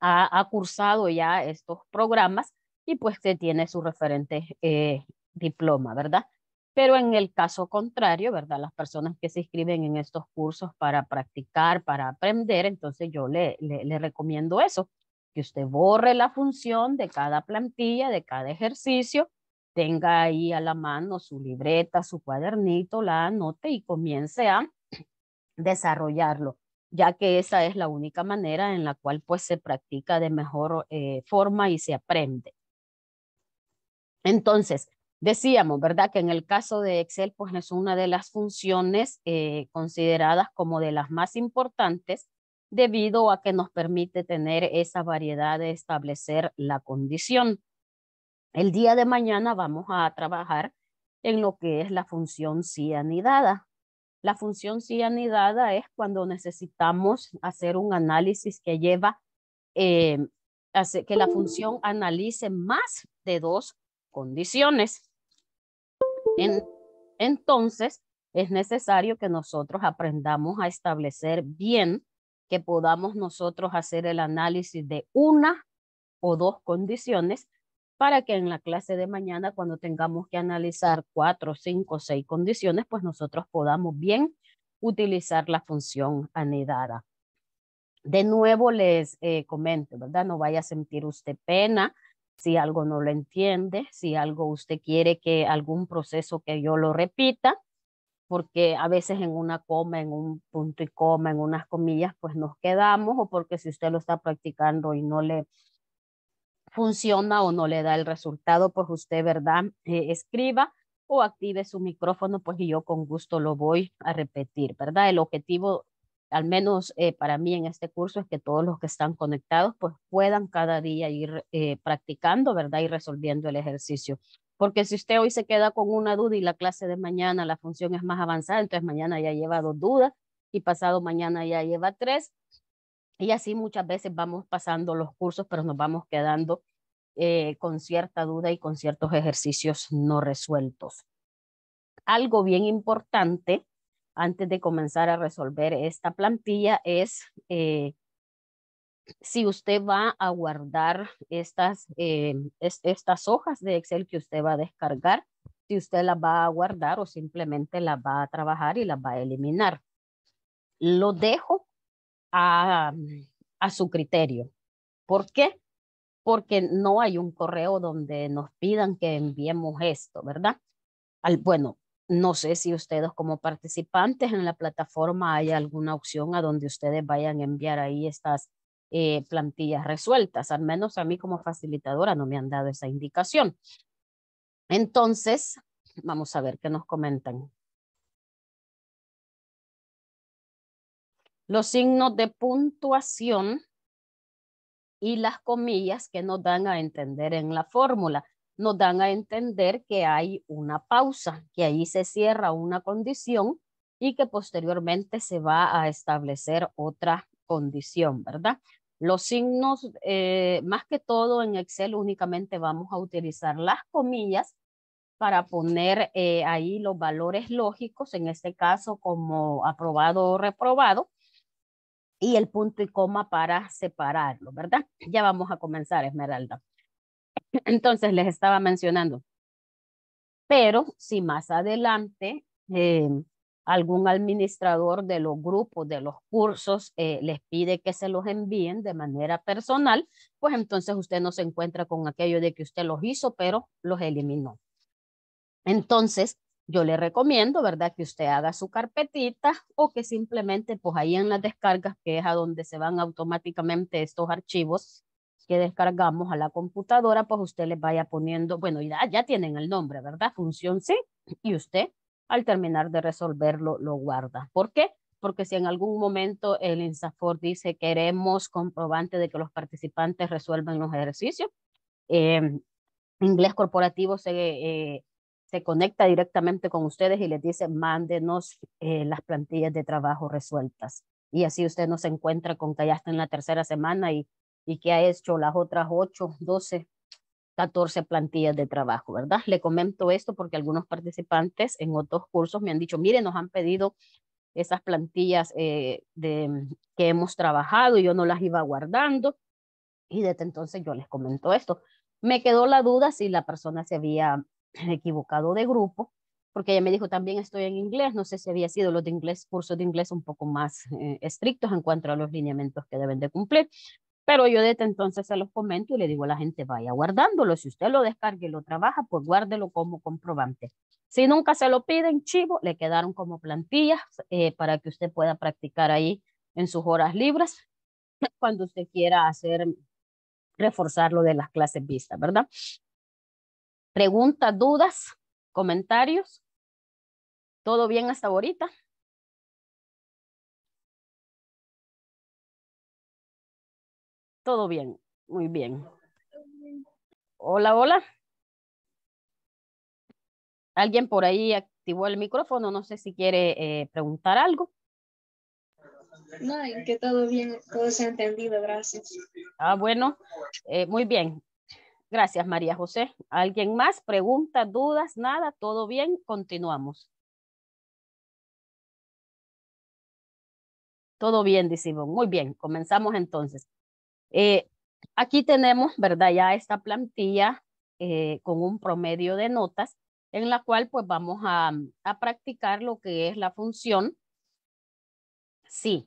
ha, cursado ya estos programas y pues que tiene su referente eh, diploma, ¿verdad? Pero en el caso contrario, ¿verdad? Las personas que se inscriben en estos cursos para practicar, para aprender, entonces yo le, le recomiendo eso, que usted borre la función de cada plantilla, de cada ejercicio, tenga ahí a la mano su libreta, su cuadernito, la anote y comience a desarrollarlo ya que esa es la única manera en la cual pues se practica de mejor eh, forma y se aprende. Entonces, decíamos, ¿verdad? Que en el caso de Excel pues es una de las funciones eh, consideradas como de las más importantes debido a que nos permite tener esa variedad de establecer la condición. El día de mañana vamos a trabajar en lo que es la función anidada. La función anidada es cuando necesitamos hacer un análisis que lleva eh, que la función analice más de dos condiciones. entonces, es necesario que nosotros aprendamos a establecer bien que podamos nosotros hacer el análisis de una o dos condiciones para que en la clase de mañana, cuando tengamos que analizar cuatro, cinco, seis condiciones, pues nosotros podamos bien utilizar la función anidada. De nuevo les eh, comento, ¿verdad? No vaya a sentir usted pena si algo no lo entiende, si algo usted quiere que algún proceso que yo lo repita, porque a veces en una coma, en un punto y coma, en unas comillas, pues nos quedamos, o porque si usted lo está practicando y no le funciona o no le da el resultado, pues usted, ¿verdad? Eh, escriba o active su micrófono, pues yo con gusto lo voy a repetir, ¿verdad? El objetivo, al menos eh, para mí en este curso, es que todos los que están conectados, pues puedan cada día ir eh, practicando, ¿verdad? Y resolviendo el ejercicio. Porque si usted hoy se queda con una duda y la clase de mañana, la función es más avanzada, entonces mañana ya lleva dos dudas y pasado mañana ya lleva tres. Y así muchas veces vamos pasando los cursos, pero nos vamos quedando eh, con cierta duda y con ciertos ejercicios no resueltos. Algo bien importante antes de comenzar a resolver esta plantilla es eh, si usted va a guardar estas, eh, estas hojas de Excel que usted va a descargar, si usted las va a guardar o simplemente las va a trabajar y las va a eliminar. Lo dejo a, a su criterio. ¿Por qué? porque no hay un correo donde nos pidan que enviemos esto, ¿verdad? Al, bueno, no sé si ustedes como participantes en la plataforma hay alguna opción a donde ustedes vayan a enviar ahí estas eh, plantillas resueltas. Al menos a mí como facilitadora no me han dado esa indicación. Entonces, vamos a ver qué nos comentan. Los signos de puntuación y las comillas que nos dan a entender en la fórmula. Nos dan a entender que hay una pausa, que ahí se cierra una condición y que posteriormente se va a establecer otra condición, ¿verdad? Los signos, eh, más que todo en Excel únicamente vamos a utilizar las comillas para poner eh, ahí los valores lógicos, en este caso como aprobado o reprobado, y el punto y coma para separarlo, ¿verdad? Ya vamos a comenzar, Esmeralda. [clears throat] Entonces, les estaba mencionando. Pero si más adelante em, algún administrador de los grupos, de los cursos, eh, les pide que se los envíen de manera personal, pues entonces usted no se encuentra con aquello de que usted los hizo, pero los eliminó. Entonces, yo le recomiendo, ¿verdad? Que usted haga su carpetita o que simplemente, pues ahí en las descargas, que es a donde se van automáticamente estos archivos que descargamos a la computadora, pues usted les vaya poniendo, bueno, ya, ya tienen el nombre, ¿verdad? Función sí, y usted al terminar de resolverlo lo guarda. ¿Por qué? Porque si en algún momento el INSAFOR dice queremos comprobante de que los participantes resuelven los ejercicios, em, inglés corporativo se... Eh, se conecta directamente con ustedes y les dice, mándenos eh, las plantillas de trabajo resueltas. Y así usted no se encuentra con que ya está en la tercera semana y, y que ha hecho las otras 8, 12, 14 plantillas de trabajo, ¿verdad? Le comento esto porque algunos participantes en otros cursos me han dicho, mire, nos han pedido esas plantillas eh, de, mm, que hemos trabajado y yo no las iba guardando. Y desde entonces yo les comento esto. Me quedó la duda si la persona se había equivocado de grupo, porque ella me dijo también estoy en inglés, no sé si había sido los de inglés, cursos de inglés un poco más eh, estrictos en cuanto a los lineamientos que deben de cumplir, pero yo desde entonces se los comento y le digo a la gente vaya guardándolo, si usted lo descarga y lo trabaja, pues guárdelo como comprobante. Si nunca se lo piden, chivo, le quedaron como plantillas eh, para que usted pueda practicar ahí en sus horas libres cuando usted quiera hacer reforzar lo de las clases vistas, ¿verdad? Preguntas, dudas, comentarios. ¿Todo bien hasta ahorita? Todo bien, muy bien. Hola, hola. Alguien por ahí activó el micrófono, no sé si quiere eh, preguntar algo. No, que todo bien, todo se ha entendido, gracias. Ah, bueno, eh, muy bien. Gracias, María José. ¿Alguien más? ¿Preguntas, dudas? Nada, todo bien. Continuamos. Todo bien, dice Muy bien, comenzamos entonces. Eh, aquí tenemos, ¿verdad? Ya esta plantilla eh, con un promedio de notas en la cual pues vamos a, practicar lo que es la función. Sí,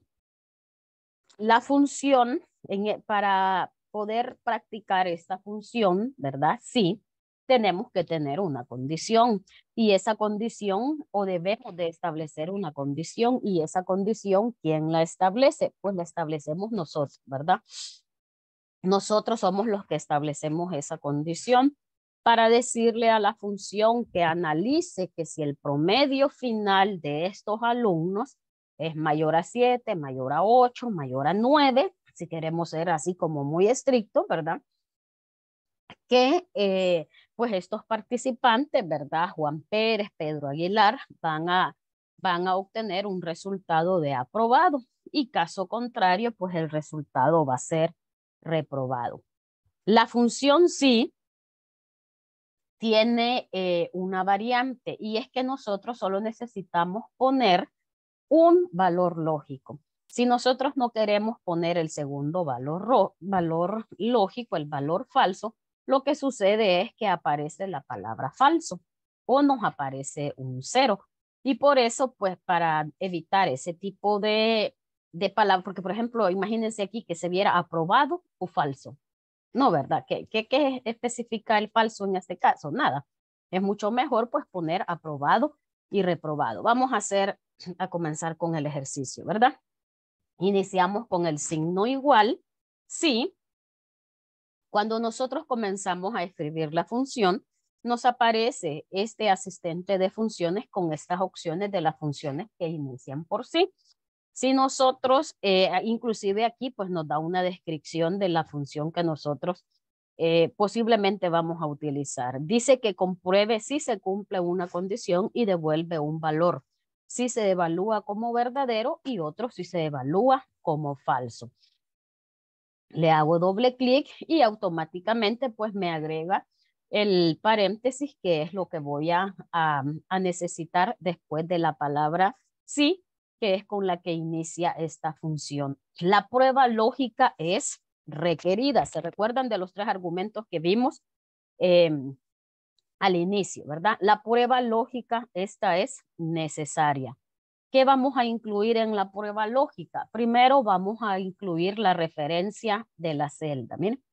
la función e, para, poder practicar esta función, ¿verdad? Sí, tenemos que tener una condición y esa condición o debemos de establecer una condición y esa condición, ¿quién la establece? Pues la establecemos nosotros, ¿verdad? Nosotros somos los que establecemos esa condición para decirle a la función que analice que si el promedio final de estos alumnos es mayor a 7, mayor a 8, mayor a 9, si queremos ser así como muy estricto, ¿verdad? Que eh, pues estos participantes, ¿verdad? Juan Pérez, Pedro Aguilar, van a, van a obtener un resultado de aprobado y caso contrario, pues el resultado va a ser reprobado. La función sí tiene eh, una variante y es que nosotros solo necesitamos poner un valor lógico. Si nosotros no queremos poner el segundo valor, lógico, el valor falso, lo que sucede es que aparece la palabra falso o nos aparece un cero. Y por eso, pues para evitar ese tipo de, de palabras, porque por ejemplo, imagínense aquí que se viera aprobado o falso. No, ¿verdad? ¿Qué, qué, qué especifica el falso en este caso? Nada. Es mucho mejor pues poner aprobado y reprobado. Vamos a hacer, a comenzar con el ejercicio, ¿verdad? Iniciamos con el signo igual, sí. Cuando nosotros comenzamos a escribir la función, nos aparece este asistente de funciones con estas opciones de las funciones que inician por sí. Si nosotros, eh, inclusive aquí, pues nos da una descripción de la función que nosotros eh, posiblemente vamos a utilizar. Dice que compruebe si se cumple una condición y devuelve un valor si se evalúa como verdadero y otro si se evalúa como falso. Le hago doble clic y automáticamente pues me agrega el paréntesis que es lo que voy a, necesitar después de la palabra sí, que es con la que inicia esta función. La prueba lógica es requerida. ¿Se recuerdan de los tres argumentos que vimos? Eh, al inicio, ¿verdad? La prueba lógica, esta es necesaria. ¿Qué vamos a incluir en la prueba lógica? Primero vamos a incluir la referencia de la celda. Miren,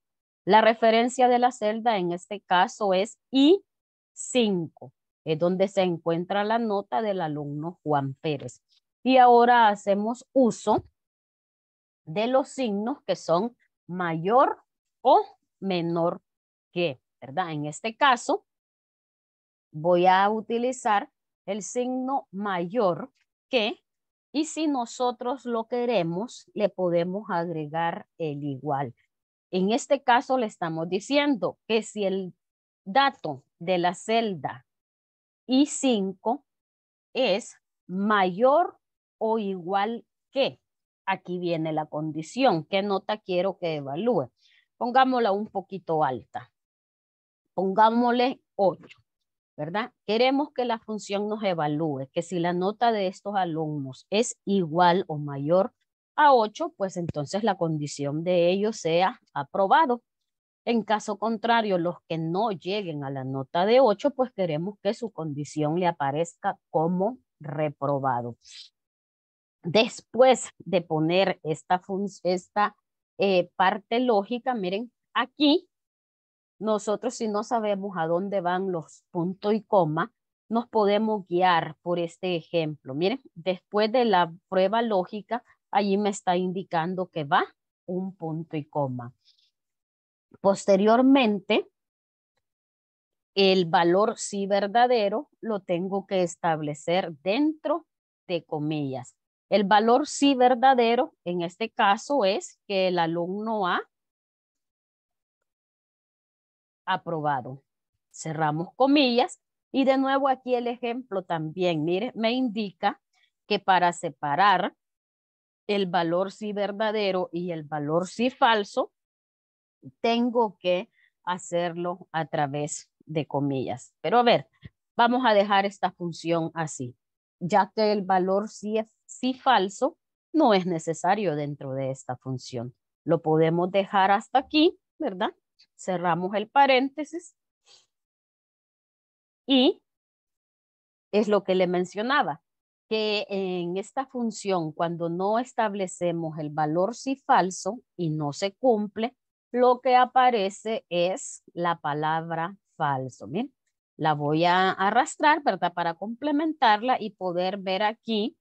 la referencia de la celda en este caso es I5, es donde se encuentra la nota del alumno Juan Pérez. Y ahora hacemos uso de los signos que son mayor o menor que, ¿verdad? En este caso, voy a utilizar el signo mayor que, y si nosotros lo queremos, le podemos agregar el igual. En este caso le estamos diciendo que si el dato de la celda I5 es mayor o igual que, aquí viene la condición, qué nota quiero que evalúe. Pongámosla un poquito alta. Pongámosle 8. ¿verdad? Queremos que la función nos evalúe, que si la nota de estos alumnos es igual o mayor a 8, pues entonces la condición de ellos sea aprobado. En caso contrario, los que no lleguen a la nota de 8, pues queremos que su condición le aparezca como reprobado. Después de poner esta, esta eh, parte lógica, miren, aquí nosotros si no sabemos a dónde van los puntos y coma, nos podemos guiar por este ejemplo. Miren, después de la prueba lógica, allí me está indicando que va un punto y coma. Posteriormente, el valor sí verdadero lo tengo que establecer dentro de comillas. El valor sí verdadero en este caso es que el alumno A aprobado. Cerramos comillas y de nuevo aquí el ejemplo también, mire, me indica que para separar el valor sí verdadero y el valor si falso, tengo que hacerlo a través de comillas. Pero a ver, vamos a dejar esta función así, ya que el valor si falso no es necesario dentro de esta función. Lo podemos dejar hasta aquí, ¿verdad? cerramos el paréntesis y es lo que le mencionaba, que en esta función, cuando no establecemos el valor si falso y no se cumple, lo que aparece es la palabra falso. Bien, la voy a arrastrar, Para complementarla y poder ver aquí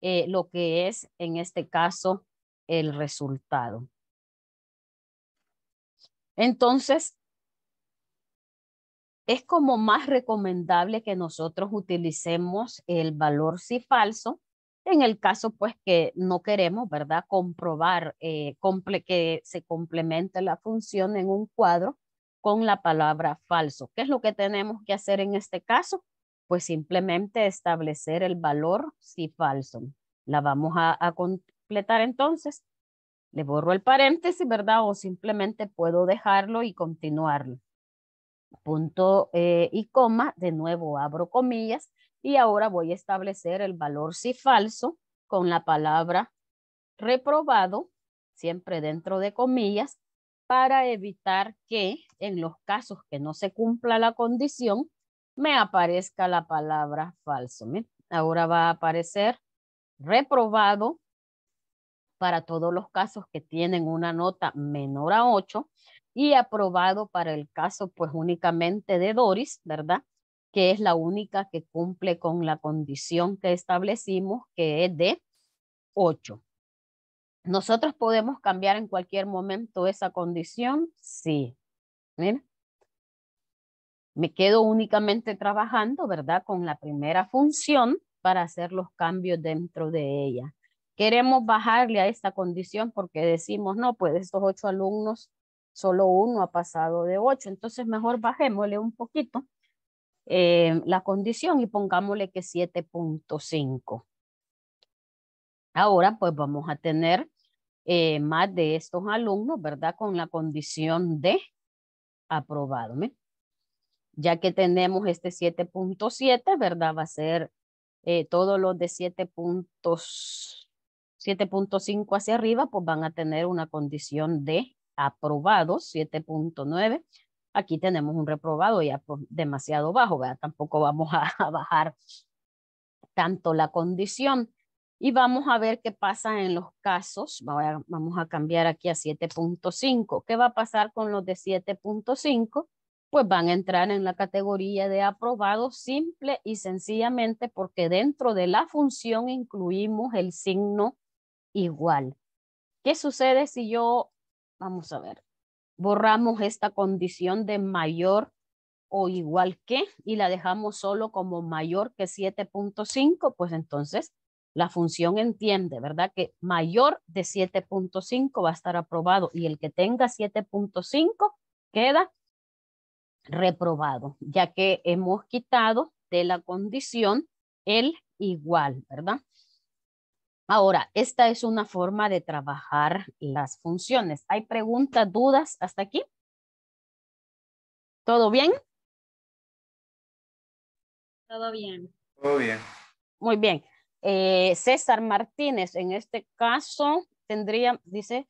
eh, lo que es, en este caso, el resultado. Entonces, es como más recomendable que nosotros utilicemos el valor si falso en el caso pues que no queremos, ¿verdad? Comprobar eh, que se complemente la función en un cuadro con la palabra falso. ¿Qué es lo que tenemos que hacer en este caso? Pues simplemente establecer el valor si falso. La vamos a completar entonces le borro el paréntesis, ¿verdad? O simplemente puedo dejarlo y continuarlo. Punto eh, y coma, de nuevo abro comillas y ahora voy a establecer el valor si falso con la palabra reprobado, siempre dentro de comillas, para evitar que en los casos que no se cumpla la condición me aparezca la palabra falso. Ahora va a aparecer reprobado para todos los casos que tienen una nota menor a 8 y aprobado para el caso pues únicamente de Doris, ¿verdad? Que es la única que cumple con la condición que establecimos, que es de 8. ¿Nosotros podemos cambiar en cualquier momento esa condición? Sí. Me quedo únicamente trabajando, ¿verdad? Con la primera función para hacer los cambios dentro de ella. Queremos bajarle a esta condición porque decimos, no, pues estos ocho alumnos, solo uno ha pasado de ocho, entonces mejor bajémosle un poquito eh, la condición y pongámosle que 7.5. Ahora pues vamos a tener eh, más de estos alumnos, ¿verdad? Con la condición de aprobado. Ya que tenemos este 7.7, ¿verdad? Va a ser eh, todos los de 7.5 7.5 hacia arriba, pues van a tener una condición de aprobados, 7.9. Aquí tenemos un reprobado ya pues, demasiado bajo, ¿verdad? Tampoco vamos a, bajar tanto la condición. Y vamos a ver qué pasa en los casos. Vamos a cambiar aquí a 7.5. ¿Qué va a pasar con los de 7.5? Pues van a entrar en la categoría de aprobado simple y sencillamente porque dentro de la función incluimos el signo igual. ¿Qué sucede si yo, vamos a ver, borramos esta condición de mayor o igual que y la dejamos solo como mayor que 7.5? Pues entonces la función entiende, ¿verdad? Que mayor de 7.5 va a estar aprobado y el que tenga 7.5 queda reprobado, ya que hemos quitado de la condición el igual, ¿verdad? Ahora, esta es una forma de trabajar las funciones. ¿Hay preguntas, dudas hasta aquí? ¿Todo bien? Todo bien. Todo bien. Muy bien. Eh, César Martínez, en este caso, tendría, dice,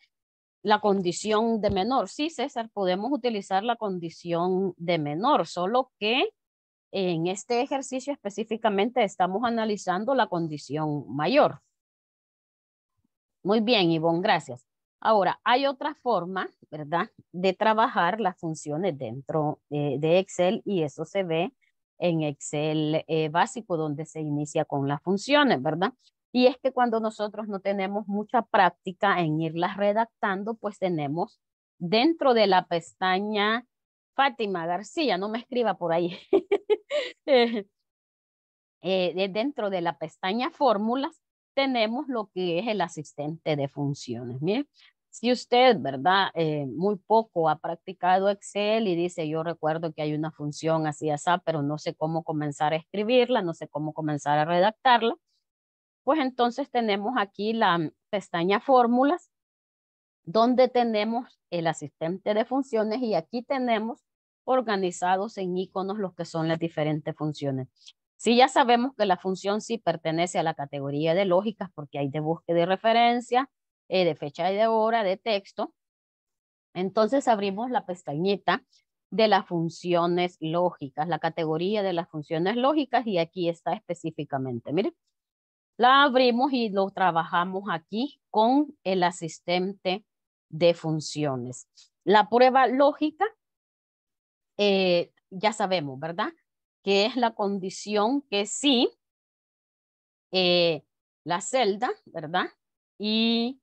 la condición de menor. Sí, César, podemos utilizar la condición de menor, solo que en este ejercicio específicamente estamos analizando la condición mayor. Muy bien, Ivonne, gracias. Ahora, hay otra forma, ¿verdad?, de trabajar las funciones dentro eh, de Excel y eso se ve en Excel eh, básico donde se inicia con las funciones, ¿verdad? Y es que cuando nosotros no tenemos mucha práctica en irlas redactando, pues tenemos dentro de la pestaña Fátima García, no me escriba por ahí, [laughs] eh, dentro de la pestaña fórmulas, tenemos lo que es el asistente de funciones. Bien, si usted, ¿verdad? Eh, muy poco ha practicado Excel y dice, yo recuerdo que hay una función así, así, pero no sé cómo comenzar a escribirla, no sé cómo comenzar a redactarla, pues entonces tenemos aquí la mm, pestaña fórmulas, donde tenemos el asistente de funciones y aquí tenemos organizados en iconos los que son las diferentes funciones. Si ya sabemos que la función sí pertenece a la categoría de lógicas porque hay de búsqueda de referencia, eh, de fecha y de hora, de texto. Entonces abrimos la pestañita de las funciones lógicas, la categoría de las funciones lógicas y aquí está específicamente. Miren, la abrimos y lo trabajamos aquí con el asistente de funciones. La prueba lógica, eh, ya sabemos, ¿verdad? que es la condición que sí eh, la celda, ¿verdad? Y,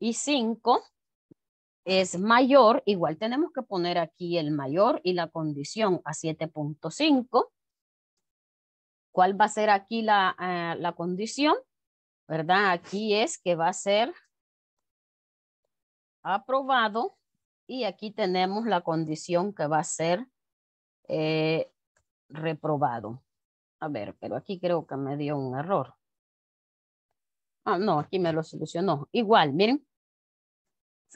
y 5 es mayor, igual tenemos que poner aquí el mayor y la condición a 7.5. ¿Cuál va a ser aquí eh, la, condición? ¿Verdad? Aquí es que va a ser aprobado y aquí tenemos la condición que va a ser eh, reprobado. A ver, pero aquí creo que me dio un error. Ah, no, aquí me lo solucionó. Igual, miren.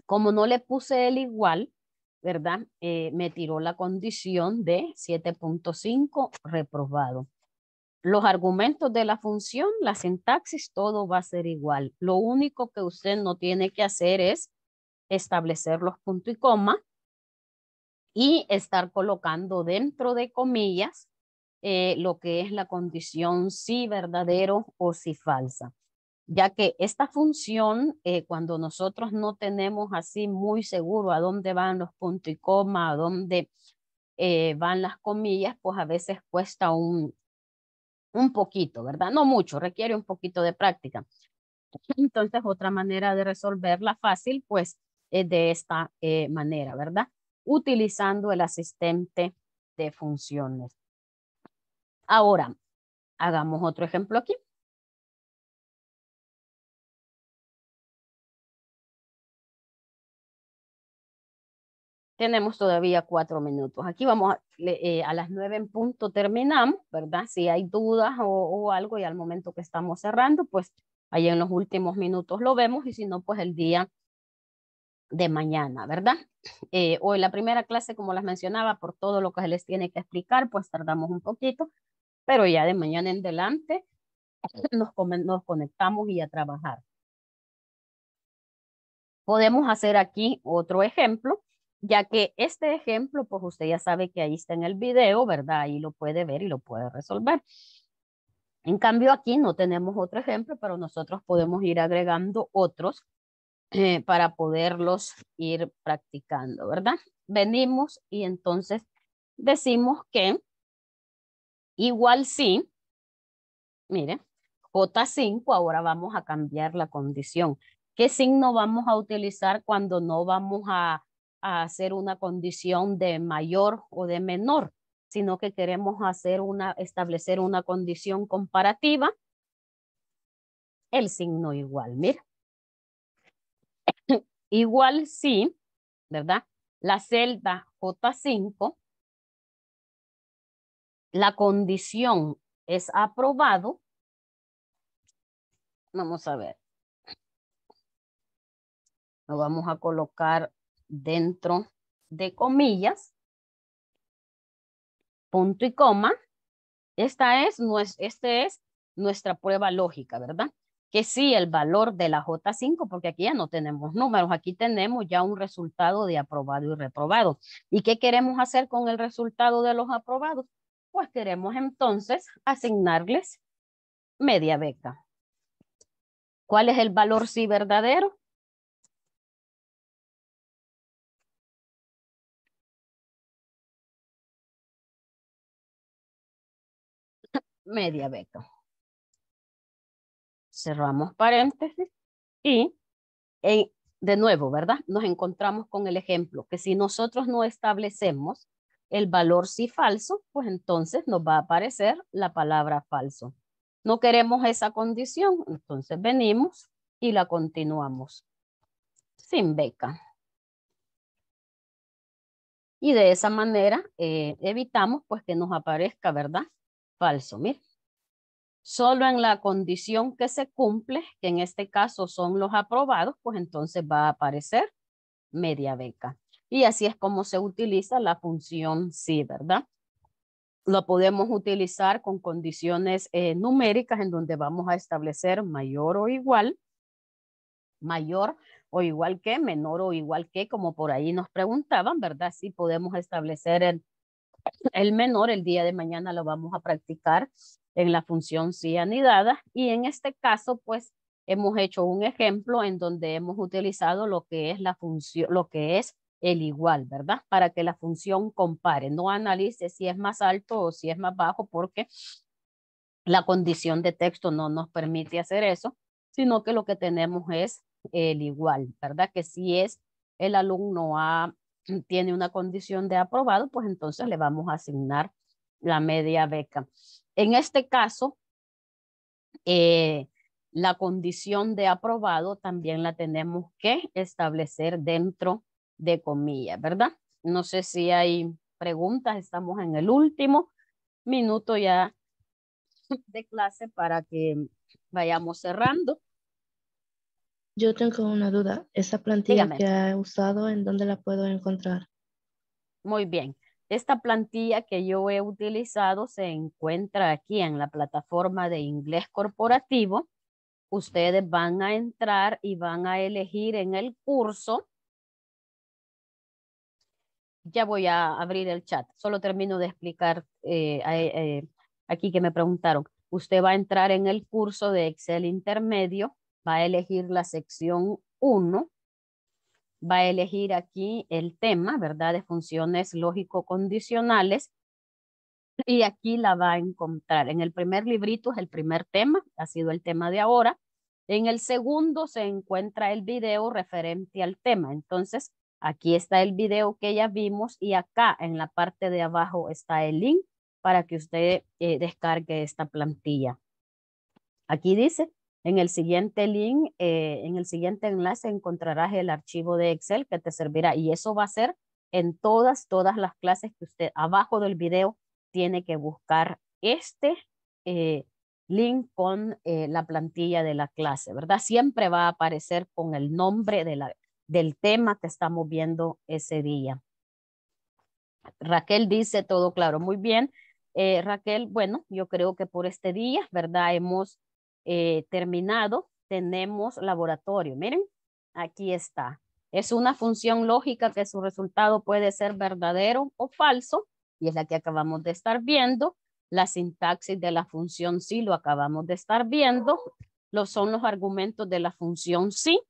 Como no le puse el igual, ¿verdad? Eh, me tiró la condición de 7.5 reprobado. Los argumentos de la función, la sintaxis, todo va a ser igual. Lo único que usted no tiene que hacer es establecer los punto y coma, y estar colocando dentro de comillas eh, lo que es la condición si verdadero o si falsa, ya que esta función, eh, cuando nosotros no tenemos así muy seguro a dónde van los puntos y coma, a dónde eh, van las comillas, pues a veces cuesta un, un poquito, ¿verdad? No mucho, requiere un poquito de práctica. [laughs] Entonces, otra manera de resolverla fácil, pues, es de esta manera, ¿verdad? utilizando el asistente de funciones. Ahora, hagamos otro ejemplo aquí. Tenemos todavía cuatro minutos. Aquí vamos a, eh, las nueve en punto terminamos, ¿verdad? Si hay dudas o, algo y al momento que estamos cerrando, pues ahí en los últimos minutos lo vemos y si no, pues el día de mañana, ¿verdad? Eh, o en la primera clase, como las mencionaba, por todo lo que les tiene que explicar, pues tardamos un poquito, pero ya de mañana en adelante nos, nos conectamos y a trabajar. Podemos hacer aquí otro ejemplo, ya que este ejemplo, pues usted ya sabe que ahí está en el video, ¿verdad? Ahí lo puede ver y lo puede resolver. En cambio, aquí no tenemos otro ejemplo, pero nosotros podemos ir agregando otros eh, para poderlos ir practicando, ¿verdad? Venimos y entonces decimos que igual sí, mire, J5, ahora vamos a cambiar la condición. ¿Qué signo vamos a utilizar cuando no vamos a, hacer una condición de mayor o de menor, sino que queremos hacer una, establecer una condición comparativa? El signo igual, mire. Igual si, ¿verdad? La celda J5, la condición es aprobado. Vamos a ver. Lo vamos a colocar dentro de comillas, punto y coma. Esta es, este es nuestra prueba lógica, ¿verdad? que sí el valor de la J5, porque aquí ya no tenemos números, aquí tenemos ya un resultado de aprobado y reprobado. ¿Y qué queremos hacer con el resultado de los aprobados? Pues queremos entonces asignarles media beca. ¿Cuál es el valor sí verdadero? media beca cerramos paréntesis y eh, de nuevo, ¿verdad? Nos encontramos con el ejemplo que si nosotros no establecemos el valor si falso, pues entonces nos va a aparecer la palabra falso. No queremos esa condición, entonces venimos y la continuamos sin beca. Y de esa manera eh, evitamos pues que nos aparezca, ¿verdad? Falso, ¿miren? Solo en la condición que se cumple, que en este caso son los aprobados, pues entonces va a aparecer media beca. Y así es como se utiliza la función sí, ¿verdad? Lo podemos utilizar con condiciones eh, numéricas en donde vamos a establecer mayor o igual, mayor o igual que, menor o igual que, como por ahí nos preguntaban, ¿verdad? Sí podemos establecer el, el menor, el día de mañana lo vamos a practicar en la función anidada, y en este caso pues hemos hecho un ejemplo en donde hemos utilizado lo que es la función, lo que es el igual, ¿verdad? Para que la función compare, no analice si es más alto o si es más bajo porque la condición de texto no nos permite hacer eso, sino que lo que tenemos es el igual, ¿verdad? Que si es el alumno tiene una condición de aprobado, pues entonces le vamos a asignar la media beca. En este caso, eh, la condición de aprobado también la tenemos que establecer dentro de comillas, ¿verdad? No sé si hay preguntas, estamos en el último minuto ya de clase para que vayamos cerrando. Yo tengo una duda. Esa plantilla que ha usado, ¿en dónde la puedo encontrar? Muy bien. Esta plantilla que yo he utilizado se encuentra aquí en la plataforma de inglés corporativo. Ustedes van a entrar y van a elegir en el curso. Ya voy a abrir el chat. Solo termino de explicar eh, eh, aquí que me preguntaron. Usted va a entrar en el curso de Excel intermedio, va a elegir la sección 1 va a elegir aquí el tema, ¿verdad? De funciones lógico-condicionales. Y aquí la va a encontrar. En el primer librito es el primer tema, ha sido el tema de ahora. En el segundo se encuentra el video referente al tema. Entonces, aquí está el video que ya vimos y acá en la parte de abajo está el link para que usted eh, descargue esta plantilla. Aquí dice, en el siguiente link, eh, en el siguiente enlace encontrarás el archivo de Excel que te servirá y eso va a ser en todas, todas las clases que usted abajo del video tiene que buscar este eh, link con eh, la plantilla de la clase, ¿verdad? Siempre va a aparecer con el nombre de la, del tema que estamos viendo ese día. Raquel dice todo claro, muy bien. Raquel, bueno, yo creo que por este día, ¿verdad? Hemos eh, terminado, tenemos laboratorio. Miren, aquí está. Es una función lógica que su resultado puede ser verdadero o falso, y es la que acabamos de estar viendo. La sintaxis de la función sí lo acabamos de estar viendo. Lo son los argumentos de la función sí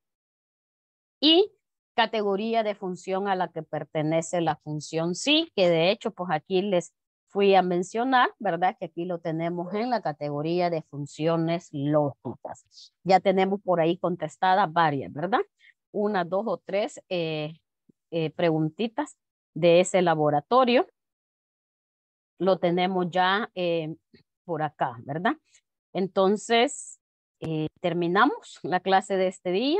y categoría de función a la que pertenece la función sí, que de hecho, pues aquí les fui a mencionar, ¿verdad? Que aquí lo tenemos en la categoría de funciones lógicas. Ya tenemos por ahí contestadas varias, ¿verdad? Una, dos o tres eh, eh, preguntitas de ese laboratorio. Lo tenemos ya eh, por acá, ¿verdad? Entonces, terminamos la clase de este día.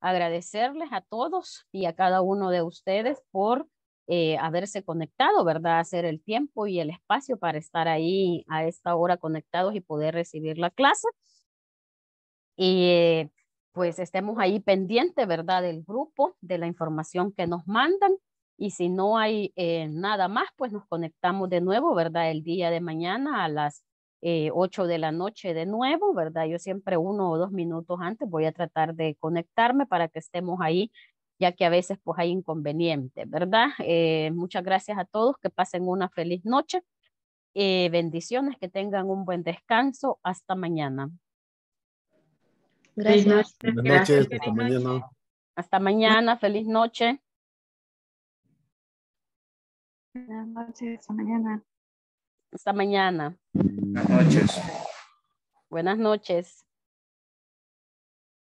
Agradecerles a todos y a cada uno de ustedes por eh, haberse conectado, ¿verdad? Hacer el tiempo y el espacio para estar ahí a esta hora conectados y poder recibir la clase. Y eh, pues estemos ahí pendiente, ¿verdad? Del grupo, de la información que nos mandan. Y si no hay eh, nada más, pues nos conectamos de nuevo, ¿verdad? El día de mañana a las 8 de la noche de nuevo, ¿verdad? Yo siempre uno o dos minutos antes voy a tratar de conectarme para que estemos ahí ya que a veces pues hay inconveniente ¿verdad? Eh, muchas gracias a todos, que pasen una feliz noche, eh, bendiciones, que tengan un buen descanso, hasta mañana. Gracias. Buenas noches, hasta mañana. Hasta mañana, feliz noche. noches, hasta mañana. Hasta mañana. Buenas noches. Buenas noches.